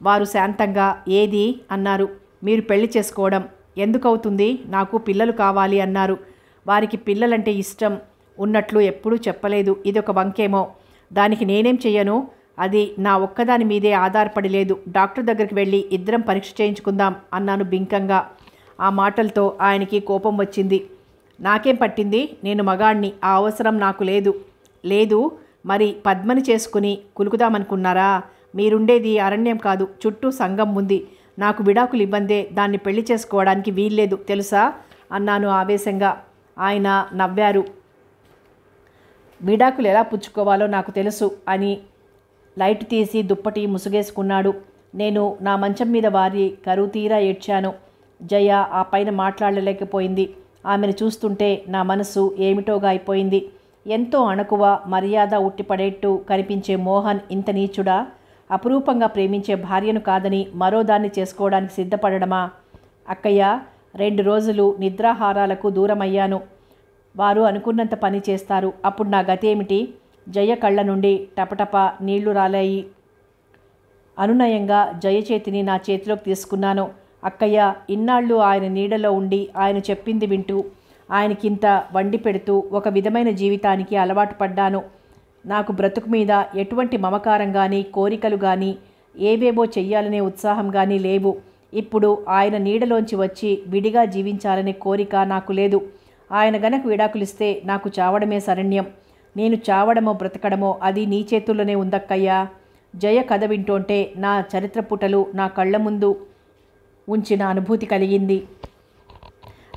వారు శాంతంగా ఏది అన్నారు మీరు పెళ్లి చేసుకోవడం ఎందుకవుతుంది నాకు పిల్లలు కావాలి అన్నారు వారికి పిల్లలంటే ఇష్టం ఉన్నట్లు ఎప్పుడూ చెప్పలేదు ఇది ఒక వంకేమో దానికి నేనేం చెయ్యను అది నా ఒక్కదాని మీదే ఆధారపడి లేదు డాక్టర్ దగ్గరికి వెళ్ళి ఇద్దరం పరీక్ష చేయించుకుందాం అన్నాను బింకంగా ఆ మాటలతో ఆయనకి కోపం వచ్చింది నాకేం పట్టింది నేను మగాణ్ణి ఆ అవసరం నాకు లేదు లేదు మరి పద్మని చేసుకుని కులుకుదామనుకున్నారా మీరుండేది అరణ్యం కాదు చుట్టూ సంఘం ఉంది నాకు విడాకులు ఇబ్బందే దాన్ని పెళ్లి చేసుకోవడానికి వీల్లేదు తెలుసా అన్నాను ఆవేశంగా ఆయన నవ్వారు విడాకులు ఎలా పుచ్చుకోవాలో నాకు తెలుసు అని లైట్ తీసి దుప్పటి ముసుగేసుకున్నాడు నేను నా మంచం మీద వారి కరువు తీరా ఏడ్చాను జయ ఆ పైన మాట్లాడలేకపోయింది ఆమెను చూస్తుంటే నా మనసు ఏమిటోగా అయిపోయింది ఎంతో అణకువ మర్యాద ఉట్టిపడేట్టు కనిపించే మోహన్ ఇంత నీచుడా అపురూపంగా ప్రేమించే భార్యను కాదని మరోదాన్ని చేసుకోవడానికి సిద్ధపడడమా అక్కయ్య రెండు రోజులు నిద్రాహారాలకు దూరమయ్యాను వారు అనుకున్నంత పని చేస్తారు అప్పుడు నా ఏమిటి జయ కళ్ళ నుండి టపటప నీళ్లు రాలాయి అనునయంగా జయ చేతిని నా చేతిలోకి తీసుకున్నాను అక్కయ్య ఇన్నాళ్ళు ఆయన నీడలో ఉండి ఆయన చెప్పింది వింటూ ఆయనకింత వండి పెడుతూ ఒక విధమైన జీవితానికి అలవాటు పడ్డాను నాకు బ్రతుకు మీద ఎటువంటి మమకారం కానీ కోరికలు కానీ ఏవేవో చెయ్యాలనే ఉత్సాహం కానీ లేవు ఇప్పుడు ఆయన నీడలోంచి వచ్చి విడిగా జీవించాలనే కోరిక నాకు లేదు ఆయన గనక విడాకులిస్తే నాకు చావడమే శరణ్యం నేను చావడమో బ్రతకడమో అది నీ చేతుల్లోనే ఉందక్కయ్యా జయ కథ వింటుంటే నా చరిత్ర పుటలు నా కళ్ళ ముందు ఉంచిన అనుభూతి కలిగింది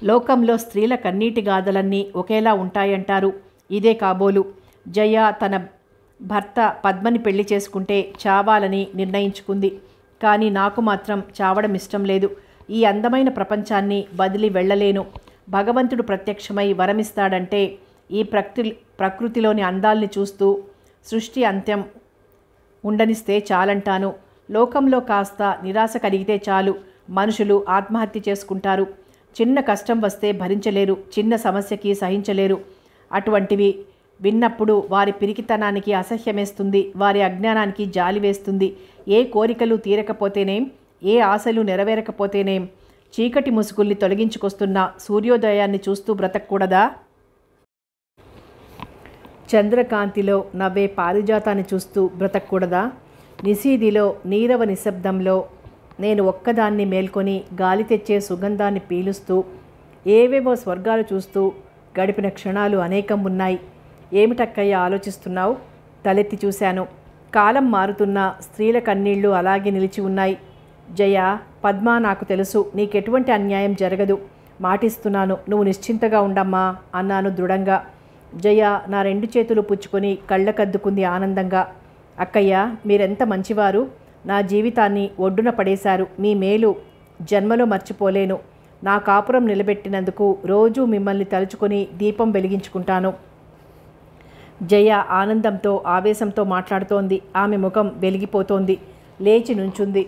లోకంలో స్త్రీల కన్నీటి గాథలన్నీ ఒకేలా ఉంటాయంటారు ఇదే కాబోలు జయ తన భర్త పద్మని పెళ్లి చేసుకుంటే చావాలని నిర్ణయించుకుంది కానీ నాకు మాత్రం చావడం ఇష్టం లేదు ఈ అందమైన ప్రపంచాన్ని వదిలి వెళ్ళలేను భగవంతుడు ప్రత్యక్షమై వరమిస్తాడంటే ఈ ప్రకృతి ప్రకృతిలోని అందాల్ని చూస్తూ సృష్టి అంత్యం ఉండనిస్తే చాలంటాను లోకంలో కాస్త నిరాశ కలిగితే చాలు మనుషులు ఆత్మహత్య చేసుకుంటారు చిన్న కష్టం వస్తే భరించలేరు చిన్న సమస్యకి సహించలేరు అటువంటివి విన్నప్పుడు వారి పిరికితనానికి అసహ్యమేస్తుంది వారి అజ్ఞానానికి జాలి వేస్తుంది ఏ కోరికలు తీరకపోతేనేం ఏ ఆశలు నెరవేరకపోతేనేం చీకటి ముసుగుల్ని తొలగించుకొస్తున్న సూర్యోదయాన్ని చూస్తూ బ్రతకూడదా చంద్రకాంతిలో నవ్వే పారిజాతాన్ని చూస్తూ బ్రతకూడదా నిసీదిలో నీరవ నిశ్శబ్దంలో నేను ఒక్కదాన్ని మేల్కొని గాలి తెచ్చే సుగంధాన్ని పీలుస్తూ ఏవేవో స్వర్గాలు చూస్తూ గడిపిన క్షణాలు అనేకం ఉన్నాయి ఏమిటక్కయ్య ఆలోచిస్తున్నావు తలెత్తి చూశాను కాలం మారుతున్నా స్త్రీల కన్నీళ్లు అలాగే నిలిచి ఉన్నాయి జయ పద్మ నాకు తెలుసు నీకెటువంటి అన్యాయం జరగదు మాటిస్తున్నాను నువ్వు నిశ్చింతగా ఉండమ్మా అన్నాను దృఢంగా జయ నా రెండు చేతులు పుచ్చుకొని కళ్ళకద్దుకుంది ఆనందంగా అక్కయ్య మీరెంత మంచివారు నా జీవితాన్ని ఒడ్డున పడేశారు మీ మేలు జన్మలో మర్చిపోలేను నా కాపురం నిలబెట్టినందుకు రోజూ మిమ్మల్ని తలుచుకొని దీపం వెలిగించుకుంటాను జయ ఆనందంతో ఆవేశంతో మాట్లాడుతోంది ఆమె ముఖం వెలిగిపోతోంది లేచి నుంచుంది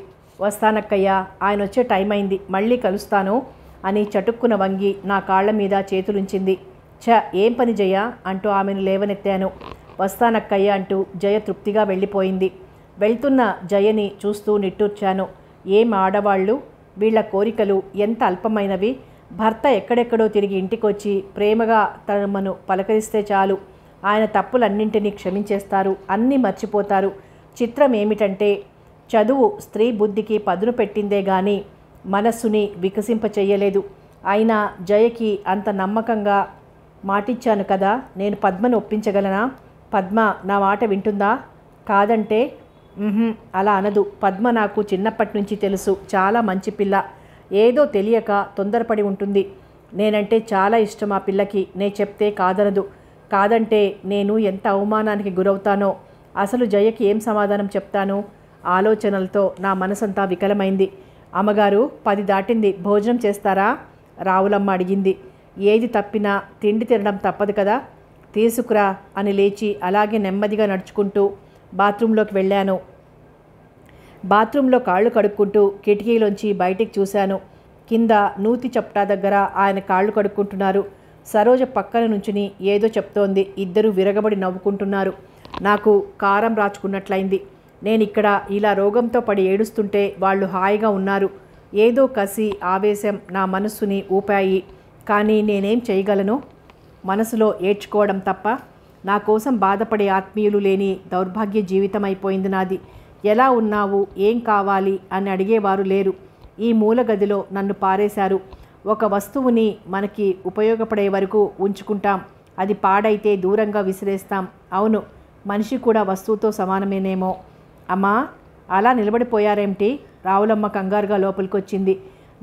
వస్తానక్కయ్యా ఆయన వచ్చే టైం అయింది మళ్ళీ కలుస్తాను అని చటుక్కున వంగి నా కాళ్ల మీద చేతులుంచింది ఛ ఏం పని జయ అంటూ ఆమెను లేవనెత్తాను వస్తానక్కయ్య అంటూ జయ తృప్తిగా వెళ్ళిపోయింది వెళ్తున్న జయని చూస్తూ నిట్టూర్చాను ఏం ఆడవాళ్ళు వీళ్ళ కోరికలు ఎంత అల్పమైనవి భర్త ఎక్కడెక్కడో తిరిగి ఇంటికొచ్చి ప్రేమగా తమను పలకరిస్తే చాలు ఆయన తప్పులన్నింటినీ క్షమించేస్తారు అన్నీ మర్చిపోతారు చిత్రం ఏమిటంటే చదువు స్త్రీ బుద్ధికి పదును పెట్టిందే గాని మనస్సుని వికసింపచేయలేదు అయినా జయకి అంత నమ్మకంగా మాటిచ్చాను కదా నేను పద్మను ఒప్పించగలనా పద్మ నా మాట వింటుందా కాదంటే అలా అనదు పద్మ నాకు చిన్నప్పటి నుంచి తెలుసు చాలా మంచి పిల్ల ఏదో తెలియక తొందరపడి ఉంటుంది నేనంటే చాలా ఇష్టం ఆ పిల్లకి నే చెప్తే కాదనదు కాదంటే నేను ఎంత అవమానానికి గురవుతానో అసలు జయకి ఏం సమాధానం చెప్తాను ఆలోచనలతో నా మనసంతా వికలమైంది అమ్మగారు పది దాటింది భోజనం చేస్తారా రావులమ్మ అడిగింది ఏది తప్పినా తిండి తినడం తప్పదు కదా తీసుకురా అని లేచి అలాగే నెమ్మదిగా నడుచుకుంటూ బాత్రూంలోకి వెళ్ళాను బాత్రూంలో కాళ్ళు కడుక్కుంటూ కిటికీలోంచి బయటికి చూశాను కింద నూతి చప్టా దగ్గర ఆయన కాళ్ళు కడుక్కుంటున్నారు సరోజ పక్కన నుంచుని ఏదో చెప్తోంది ఇద్దరు విరగబడి నవ్వుకుంటున్నారు నాకు కారం రాచుకున్నట్లయింది నేను ఇక్కడ ఇలా రోగంతో పడి ఏడుస్తుంటే వాళ్ళు హాయిగా ఉన్నారు ఏదో కసి ఆవేశం నా మనస్సుని ఊపాయి కానీ నేనేం చేయగలను మనసులో ఏడ్చుకోవడం తప్ప నా కోసం బాధపడే ఆత్మీయులు లేని దౌర్భాగ్య జీవితం అయిపోయింది నాది ఎలా ఉన్నావు ఏం కావాలి అని అడిగేవారు లేరు ఈ మూల గదిలో నన్ను పారేశారు ఒక వస్తువుని మనకి ఉపయోగపడే వరకు ఉంచుకుంటాం అది పాడైతే దూరంగా విసిరేస్తాం అవును మనిషి కూడా వస్తువుతో సమానమేనేమో అమ్మా అలా నిలబడిపోయారేమిటి రావులమ్మ కంగారుగా లోపలికొచ్చింది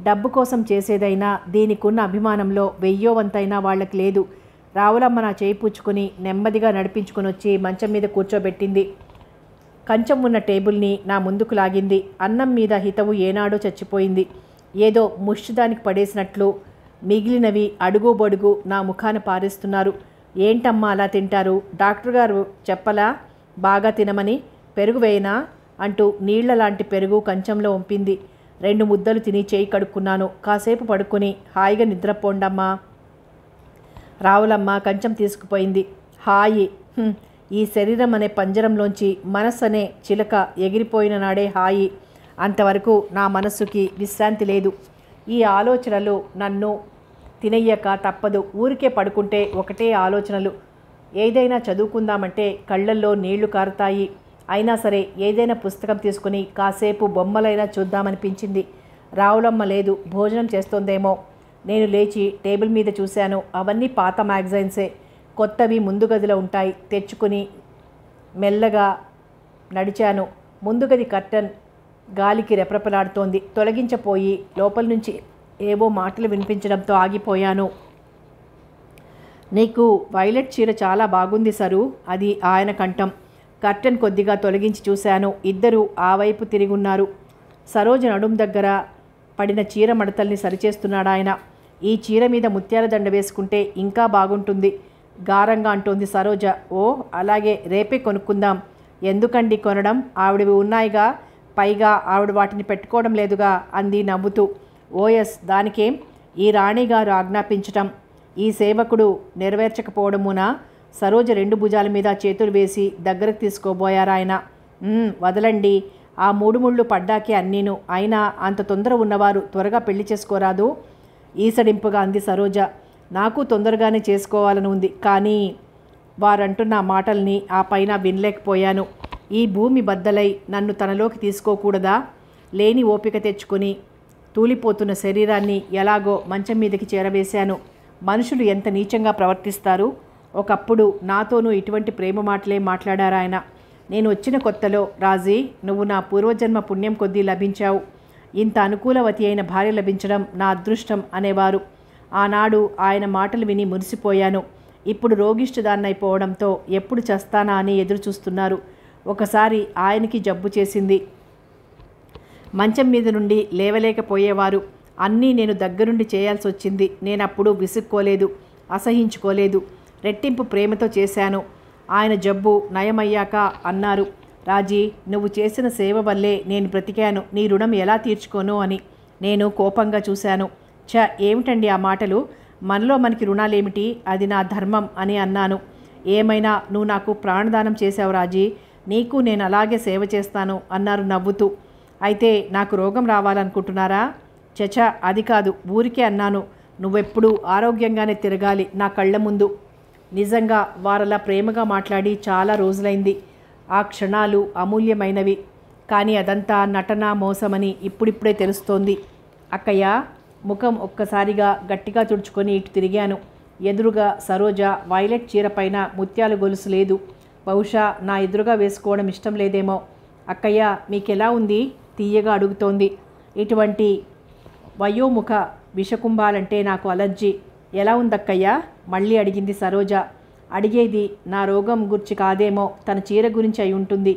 డబ్బు కోసం చేసేదైనా దీనికున్న అభిమానంలో వెయ్యో వంతైనా వాళ్ళకి లేదు రావులమ్మ నా చేయి పుచ్చుకుని నెమ్మదిగా నడిపించుకుని వచ్చి మంచం మీద కూర్చోబెట్టింది కంచం ఉన్న టేబుల్ని నా ముందుకు లాగింది అన్నం మీద హితవు ఏనాడో చచ్చిపోయింది ఏదో ముష్టిదానికి పడేసినట్లు మిగిలినవి అడుగు బొడుగు నా ముఖాన పారేస్తున్నారు ఏంటమ్మా అలా తింటారు డాక్టర్ గారు చెప్పలా బాగా తినమని పెరుగు వేయనా అంటూ నీళ్ల లాంటి పెరుగు కంచంలో వంపింది రెండు ముద్దలు తిని చేయి కడుక్కున్నాను కాసేపు పడుకుని హాయిగా నిద్రపోండమ్మా రావులమ్మ కంచెం తీసుకుపోయింది హాయి ఈ శరీరం అనే పంజరంలోంచి మనస్సు అనే చిలక ఎగిరిపోయిన నాడే హాయి అంతవరకు నా మనస్సుకి విశ్రాంతి లేదు ఈ ఆలోచనలు నన్ను తినయ్యక తప్పదు ఊరికే పడుకుంటే ఒకటే ఆలోచనలు ఏదైనా చదువుకుందామంటే కళ్ళల్లో నీళ్లు కారుతాయి అయినా సరే ఏదైనా పుస్తకం తీసుకుని కాసేపు బొమ్మలైనా చూద్దామనిపించింది రావులమ్మ లేదు భోజనం చేస్తోందేమో నేను లేచి టేబుల్ మీద చూశాను అవన్నీ పాత మ్యాగజైన్సే కొత్తవి ముందు గదిలో ఉంటాయి తెచ్చుకుని మెల్లగా నడిచాను ముందు గది కర్టన్ గాలికి రెపరెపలాడుతోంది తొలగించపోయి లోపల నుంచి ఏవో మాటలు వినిపించడంతో ఆగిపోయాను నీకు వైలెట్ చీర చాలా బాగుంది సరు అది ఆయన కంఠం కర్టెన్ కొద్దిగా తొలగించి చూశాను ఇద్దరు ఆ వైపు తిరిగి ఉన్నారు సరోజ నడుం దగ్గర పడిన చీర మడతల్ని సరిచేస్తున్నాడు ఆయన ఈ చీర మీద ముత్యాల దండ వేసుకుంటే ఇంకా బాగుంటుంది గారంగా అంటోంది సరోజ ఓ అలాగే రేపే కొనుక్కుందాం ఎందుకండి కొనడం ఆవిడవి ఉన్నాయిగా పైగా ఆవిడ వాటిని పెట్టుకోవడం లేదుగా అంది నవ్వుతూ ఓఎస్ దానికేం ఈ రాణిగారు ఆజ్ఞాపించటం ఈ సేవకుడు నెరవేర్చకపోవడమున సరోజ రెండు భుజాల మీద చేతులు వేసి దగ్గరకు తీసుకోబోయారాయన వదలండి ఆ మూడు ముళ్ళు పడ్డాకే అన్నీను అయినా అంత తొందర ఉన్నవారు త్వరగా పెళ్లి చేసుకోరాదు ఈసడింపుగా అంది సరోజ నాకు తొందరగానే చేసుకోవాలని ఉంది కానీ వారంటున్న మాటల్ని ఆ పైన వినలేకపోయాను ఈ భూమి బద్దలై నన్ను తనలోకి తీసుకోకూడదా లేని ఓపిక తెచ్చుకొని తూలిపోతున్న శరీరాన్ని ఎలాగో మంచం మీదకి చేరవేశాను మనుషులు ఎంత నీచంగా ప్రవర్తిస్తారు ఒకప్పుడు నాతోనూ ఇటువంటి ప్రేమ మాటలే మాట్లాడారాయన నేను వచ్చిన కొత్తలో రాజీ నువ్వు నా పూర్వజన్మ పుణ్యం కొద్దీ లభించావు ఇంత అనుకూలవతి అయిన భార్య లభించడం నా అదృష్టం అనేవారు ఆనాడు ఆయన మాటలు విని మురిసిపోయాను ఇప్పుడు దాన్నైపోవడంతో ఎప్పుడు చస్తానా అని ఎదురు చూస్తున్నారు ఒకసారి ఆయనకి జబ్బు చేసింది మంచం మీద నుండి లేవలేకపోయేవారు అన్నీ నేను దగ్గరుండి చేయాల్సి వచ్చింది నేనప్పుడు విసుక్కోలేదు అసహించుకోలేదు రెట్టింపు ప్రేమతో చేశాను ఆయన జబ్బు నయమయ్యాక అన్నారు రాజీ నువ్వు చేసిన సేవ వల్లే నేను బ్రతికాను నీ రుణం ఎలా తీర్చుకోను అని నేను కోపంగా చూశాను చ ఏమిటండి ఆ మాటలు మనలో మనకి రుణాలేమిటి అది నా ధర్మం అని అన్నాను ఏమైనా నువ్వు నాకు ప్రాణదానం చేశావు రాజీ నీకు నేను అలాగే సేవ చేస్తాను అన్నారు నవ్వుతూ అయితే నాకు రోగం రావాలనుకుంటున్నారా చచ అది కాదు ఊరికే అన్నాను నువ్వెప్పుడు ఆరోగ్యంగానే తిరగాలి నా కళ్ళ ముందు నిజంగా వారలా ప్రేమగా మాట్లాడి చాలా రోజులైంది ఆ క్షణాలు అమూల్యమైనవి కానీ అదంతా నటన మోసమని ఇప్పుడిప్పుడే తెలుస్తోంది అక్కయ్య ముఖం ఒక్కసారిగా గట్టిగా తుడుచుకొని ఇటు తిరిగాను ఎదురుగా సరోజ వైలెట్ చీరపైన ముత్యాలు గొలుసు లేదు బహుశా నా ఎదురుగా వేసుకోవడం ఇష్టం లేదేమో అక్కయ్య మీకెలా ఉంది తీయగా అడుగుతోంది ఇటువంటి వయోముఖ విషకుంభాలంటే నాకు అలర్జీ ఎలా ఉందక్కయ్యా మళ్ళీ అడిగింది సరోజ అడిగేది నా రోగం గురించి కాదేమో తన చీర గురించి అయి ఉంటుంది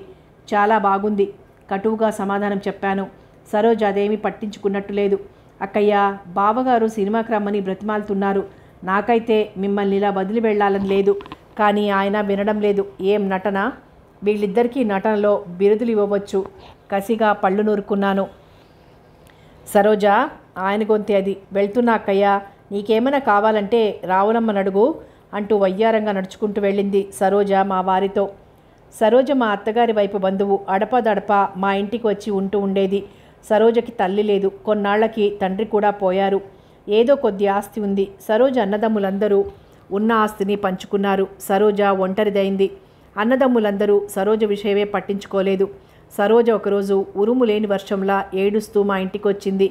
చాలా బాగుంది కటువుగా సమాధానం చెప్పాను సరోజ్ అదేమీ పట్టించుకున్నట్టు లేదు అక్కయ్యా బావగారు సినిమాకి రమ్మని బ్రతిమాలుతున్నారు నాకైతే మిమ్మల్ని ఇలా వదిలి వెళ్ళాలని లేదు కానీ ఆయన వినడం లేదు ఏం నటన వీళ్ళిద్దరికీ నటనలో బిరుదులు ఇవ్వవచ్చు కసిగా పళ్ళు నూరుకున్నాను సరోజ ఆయన గొంతే అది వెళ్తున్నా అక్కయ్యా నీకేమైనా కావాలంటే రావులమ్మ నడుగు అంటూ వయ్యారంగా నడుచుకుంటూ వెళ్ళింది సరోజ మా వారితో సరోజ మా అత్తగారి వైపు బంధువు అడపదడప మా ఇంటికి వచ్చి ఉంటూ ఉండేది సరోజకి తల్లి లేదు కొన్నాళ్లకి తండ్రి కూడా పోయారు ఏదో కొద్ది ఆస్తి ఉంది సరోజ అన్నదమ్ములందరూ ఉన్న ఆస్తిని పంచుకున్నారు సరోజ ఒంటరిదైంది అన్నదమ్ములందరూ సరోజ విషయమే పట్టించుకోలేదు సరోజ ఒకరోజు ఉరుము లేని వర్షంలా ఏడుస్తూ మా ఇంటికి వచ్చింది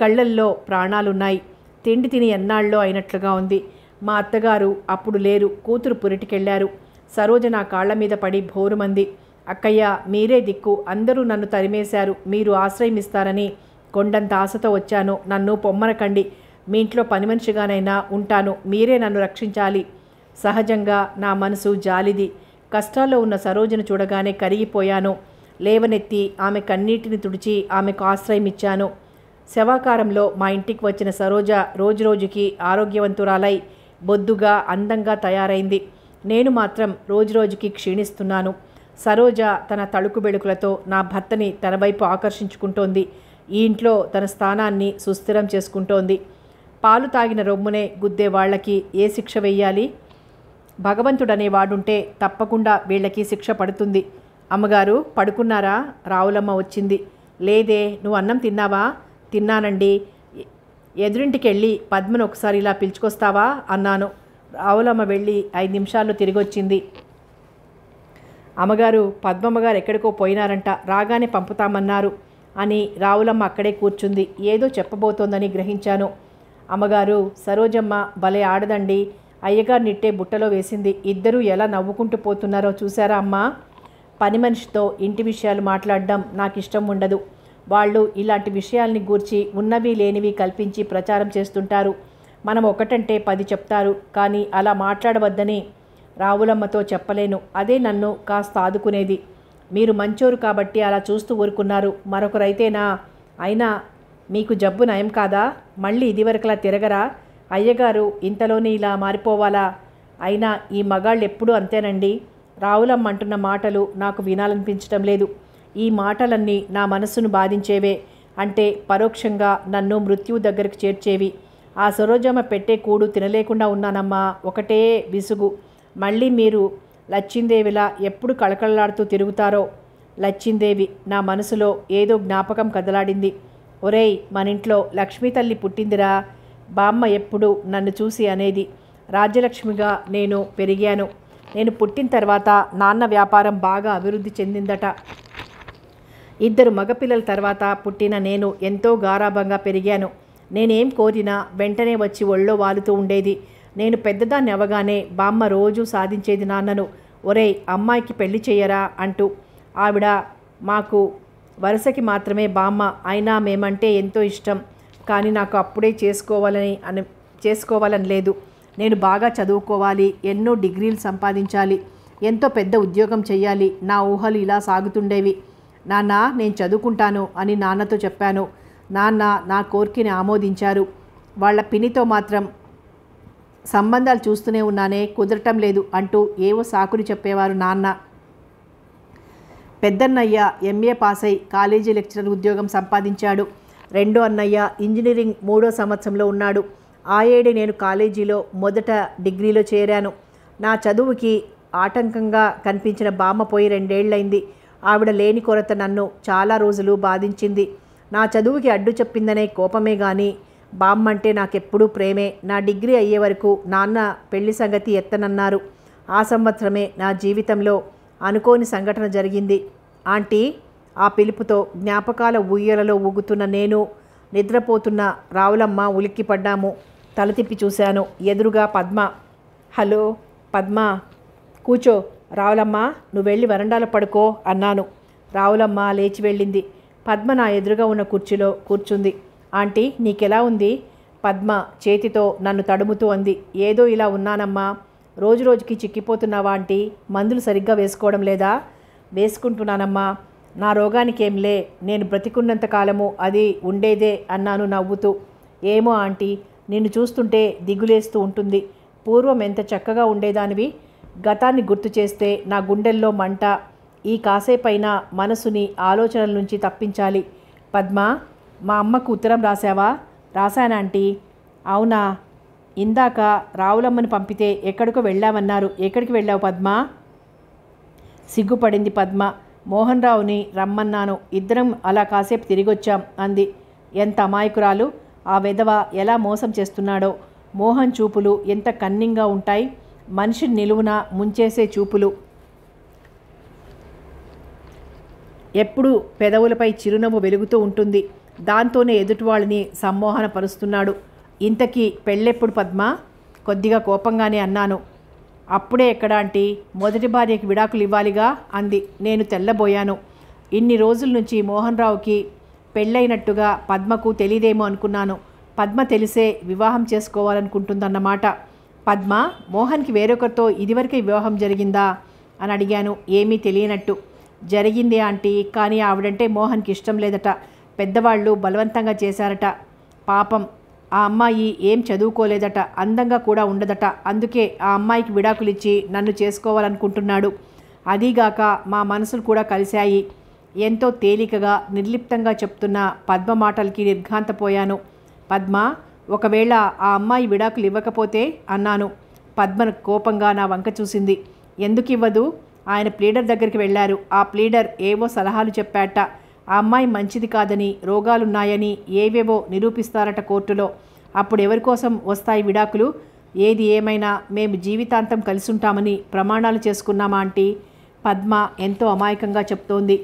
కళ్ళల్లో ప్రాణాలున్నాయి తిండి తిని ఎన్నాళ్ళో అయినట్లుగా ఉంది మా అత్తగారు అప్పుడు లేరు కూతురు పురిటికెళ్లారు సరోజ నా కాళ్ల మీద పడి భోరుమంది అక్కయ్య మీరే దిక్కు అందరూ నన్ను తరిమేశారు మీరు ఆశ్రయమిస్తారని కొండంత ఆశతో వచ్చాను నన్ను పొమ్మరకండి మీ ఇంట్లో పని మనిషిగానైనా ఉంటాను మీరే నన్ను రక్షించాలి సహజంగా నా మనసు జాలిది కష్టాల్లో ఉన్న సరోజను చూడగానే కరిగిపోయాను లేవనెత్తి ఆమె కన్నీటిని తుడిచి ఆమెకు ఆశ్రయమిచ్చాను శవాకారంలో మా ఇంటికి వచ్చిన సరోజ రోజురోజుకి ఆరోగ్యవంతురాలై బొద్దుగా అందంగా తయారైంది నేను మాత్రం రోజురోజుకి క్షీణిస్తున్నాను సరోజ తన తళుకు బెడుకులతో నా భర్తని తన వైపు ఆకర్షించుకుంటోంది ఈ ఇంట్లో తన స్థానాన్ని సుస్థిరం చేసుకుంటోంది పాలు తాగిన రొమ్మునే గుద్దే వాళ్లకి ఏ శిక్ష వెయ్యాలి భగవంతుడనే వాడుంటే తప్పకుండా వీళ్ళకి శిక్ష పడుతుంది అమ్మగారు పడుకున్నారా రావులమ్మ వచ్చింది లేదే నువ్వు అన్నం తిన్నావా తిన్నానండి ఎదురింటికి వెళ్ళి పద్మను ఒకసారి ఇలా పిలుచుకొస్తావా అన్నాను రావులమ్మ వెళ్ళి ఐదు నిమిషాల్లో తిరిగి వచ్చింది అమ్మగారు పద్మమ్మగారు ఎక్కడికో పోయినారంట రాగానే పంపుతామన్నారు అని రావులమ్మ అక్కడే కూర్చుంది ఏదో చెప్పబోతోందని గ్రహించాను అమ్మగారు సరోజమ్మ భలే ఆడదండి అయ్యగారు నిట్టే బుట్టలో వేసింది ఇద్దరూ ఎలా నవ్వుకుంటూ పోతున్నారో చూసారా అమ్మా పని మనిషితో ఇంటి విషయాలు మాట్లాడడం నాకు ఇష్టం ఉండదు వాళ్ళు ఇలాంటి విషయాల్ని గూర్చి ఉన్నవి లేనివి కల్పించి ప్రచారం చేస్తుంటారు మనం ఒకటంటే పది చెప్తారు కానీ అలా మాట్లాడవద్దని రావులమ్మతో చెప్పలేను అదే నన్ను కాస్త ఆదుకునేది మీరు మంచోరు కాబట్టి అలా చూస్తూ ఊరుకున్నారు మరొకరైతేనా అయినా మీకు జబ్బు నయం కాదా మళ్ళీ ఇదివరకులా తిరగరా అయ్యగారు ఇంతలోనే ఇలా మారిపోవాలా అయినా ఈ మగాళ్ళు ఎప్పుడూ అంతేనండి రావులమ్మ అంటున్న మాటలు నాకు వినాలనిపించటం లేదు ఈ మాటలన్నీ నా మనసును బాధించేవే అంటే పరోక్షంగా నన్ను మృత్యువు దగ్గరికి చేర్చేవి ఆ సరోజమ్మ పెట్టే కూడు తినలేకుండా ఉన్నానమ్మా ఒకటే విసుగు మళ్ళీ మీరు లచ్చిందేవిలా ఎప్పుడు కళకళలాడుతూ తిరుగుతారో లచ్చిందేవి నా మనసులో ఏదో జ్ఞాపకం కదలాడింది ఒరేయ్ మనింట్లో లక్ష్మీ తల్లి పుట్టిందిరా బామ్మ ఎప్పుడు నన్ను చూసి అనేది రాజ్యలక్ష్మిగా నేను పెరిగాను నేను పుట్టిన తర్వాత నాన్న వ్యాపారం బాగా అభివృద్ధి చెందిందట ఇద్దరు మగపిల్లల తర్వాత పుట్టిన నేను ఎంతో గారాభంగా పెరిగాను నేనేం కోరినా వెంటనే వచ్చి ఒళ్ళో వాలుతూ ఉండేది నేను పెద్దదాన్ని అవగానే బామ్మ రోజూ సాధించేది నాన్నను ఒరే అమ్మాయికి పెళ్లి చేయరా అంటూ ఆవిడ మాకు వరుసకి మాత్రమే బామ్మ అయినా మేమంటే ఎంతో ఇష్టం కానీ నాకు అప్పుడే చేసుకోవాలని అని చేసుకోవాలని లేదు నేను బాగా చదువుకోవాలి ఎన్నో డిగ్రీలు సంపాదించాలి ఎంతో పెద్ద ఉద్యోగం చేయాలి నా ఊహలు ఇలా సాగుతుండేవి నాన్న నేను చదువుకుంటాను అని నాన్నతో చెప్పాను నాన్న నా కోరికని ఆమోదించారు వాళ్ళ పినితో మాత్రం సంబంధాలు చూస్తూనే ఉన్నానే కుదరటం లేదు అంటూ ఏవో సాకులు చెప్పేవారు నాన్న పెద్దన్నయ్య ఎంఏ పాస్ అయి కాలేజీ లెక్చరర్ ఉద్యోగం సంపాదించాడు రెండో అన్నయ్య ఇంజనీరింగ్ మూడో సంవత్సరంలో ఉన్నాడు ఆ ఏడే నేను కాలేజీలో మొదట డిగ్రీలో చేరాను నా చదువుకి ఆటంకంగా కనిపించిన బామ్మ పోయి రెండేళ్ళైంది ఆవిడ లేని కొరత నన్ను చాలా రోజులు బాధించింది నా చదువుకి అడ్డు చెప్పిందనే కోపమే కానీ బామ్మంటే నాకెప్పుడూ ప్రేమే నా డిగ్రీ అయ్యే వరకు నాన్న పెళ్లి సంగతి ఎత్తనన్నారు ఆ సంవత్సరమే నా జీవితంలో అనుకోని సంఘటన జరిగింది ఆంటీ ఆ పిలుపుతో జ్ఞాపకాల ఊయలలో ఊగుతున్న నేను నిద్రపోతున్న రావులమ్మ ఉలిక్కిపడ్డాము తల తిప్పి చూశాను ఎదురుగా పద్మ హలో పద్మ కూచో రావులమ్మ నువ్వు వెళ్ళి వరండాలో పడుకో అన్నాను రావులమ్మ లేచి వెళ్ళింది పద్మ నా ఎదురుగా ఉన్న కుర్చీలో కూర్చుంది ఆంటీ నీకెలా ఉంది పద్మ చేతితో నన్ను తడుముతూ అంది ఏదో ఇలా ఉన్నానమ్మా రోజు రోజుకి చిక్కిపోతున్నావా ఆంటీ మందులు సరిగ్గా వేసుకోవడం లేదా వేసుకుంటున్నానమ్మా నా రోగానికి నేను బ్రతికున్నంత కాలము అది ఉండేదే అన్నాను నవ్వుతూ ఏమో ఆంటీ నిన్ను చూస్తుంటే దిగులేస్తూ ఉంటుంది పూర్వం ఎంత చక్కగా ఉండేదానివి గతాన్ని గుర్తు చేస్తే నా గుండెల్లో మంట ఈ కాసేపైన మనసుని ఆలోచనల నుంచి తప్పించాలి పద్మ మా అమ్మకు ఉత్తరం రాసావా రాశానాంటీ అవునా ఇందాక రావులమ్మని పంపితే ఎక్కడికో వెళ్ళామన్నారు ఎక్కడికి వెళ్ళావు పద్మ సిగ్గుపడింది పద్మ మోహన్ రావుని రమ్మన్నాను ఇద్దరం అలా కాసేపు తిరిగొచ్చాం అంది ఎంత అమాయకురాలు ఆ విధవ ఎలా మోసం చేస్తున్నాడో మోహన్ చూపులు ఎంత కన్నింగా ఉంటాయి మనిషి నిలువున ముంచేసే చూపులు ఎప్పుడూ పెదవులపై చిరునవ్వు వెలుగుతూ ఉంటుంది దాంతోనే ఎదుటివాళ్ళని సమ్మోహనపరుస్తున్నాడు ఇంతకీ పెళ్ళెప్పుడు పద్మ కొద్దిగా కోపంగానే అన్నాను అప్పుడే ఎక్కడ అంటే మొదటి భార్యకి విడాకులు ఇవ్వాలిగా అంది నేను తెల్లబోయాను ఇన్ని రోజుల నుంచి మోహన్ రావుకి పెళ్ళైనట్టుగా పద్మకు తెలియదేమో అనుకున్నాను పద్మ తెలిసే వివాహం చేసుకోవాలనుకుంటుందన్నమాట పద్మ మోహన్కి వేరొకరితో ఇదివరకే వివాహం జరిగిందా అని అడిగాను ఏమీ తెలియనట్టు జరిగింది ఆంటీ కానీ ఆవిడంటే మోహన్కి ఇష్టం లేదట పెద్దవాళ్ళు బలవంతంగా చేశారట పాపం ఆ అమ్మాయి ఏం చదువుకోలేదట అందంగా కూడా ఉండదట అందుకే ఆ అమ్మాయికి విడాకులిచ్చి నన్ను చేసుకోవాలనుకుంటున్నాడు అదీగాక మా మనసులు కూడా కలిశాయి ఎంతో తేలికగా నిర్లిప్తంగా చెప్తున్న పద్మ మాటలకి నిర్ఘాంతపోయాను పద్మ ఒకవేళ ఆ అమ్మాయి విడాకులు ఇవ్వకపోతే అన్నాను పద్మను కోపంగా నా వంక చూసింది ఎందుకు ఇవ్వదు ఆయన ప్లీడర్ దగ్గరికి వెళ్ళారు ఆ ప్లీడర్ ఏవో సలహాలు చెప్పాట ఆ అమ్మాయి మంచిది కాదని రోగాలున్నాయని ఏవేవో నిరూపిస్తారట కోర్టులో అప్పుడు ఎవరి కోసం వస్తాయి విడాకులు ఏది ఏమైనా మేము జీవితాంతం కలిసుంటామని ప్రమాణాలు చేసుకున్నామా ఆంటీ పద్మ ఎంతో అమాయకంగా చెప్తోంది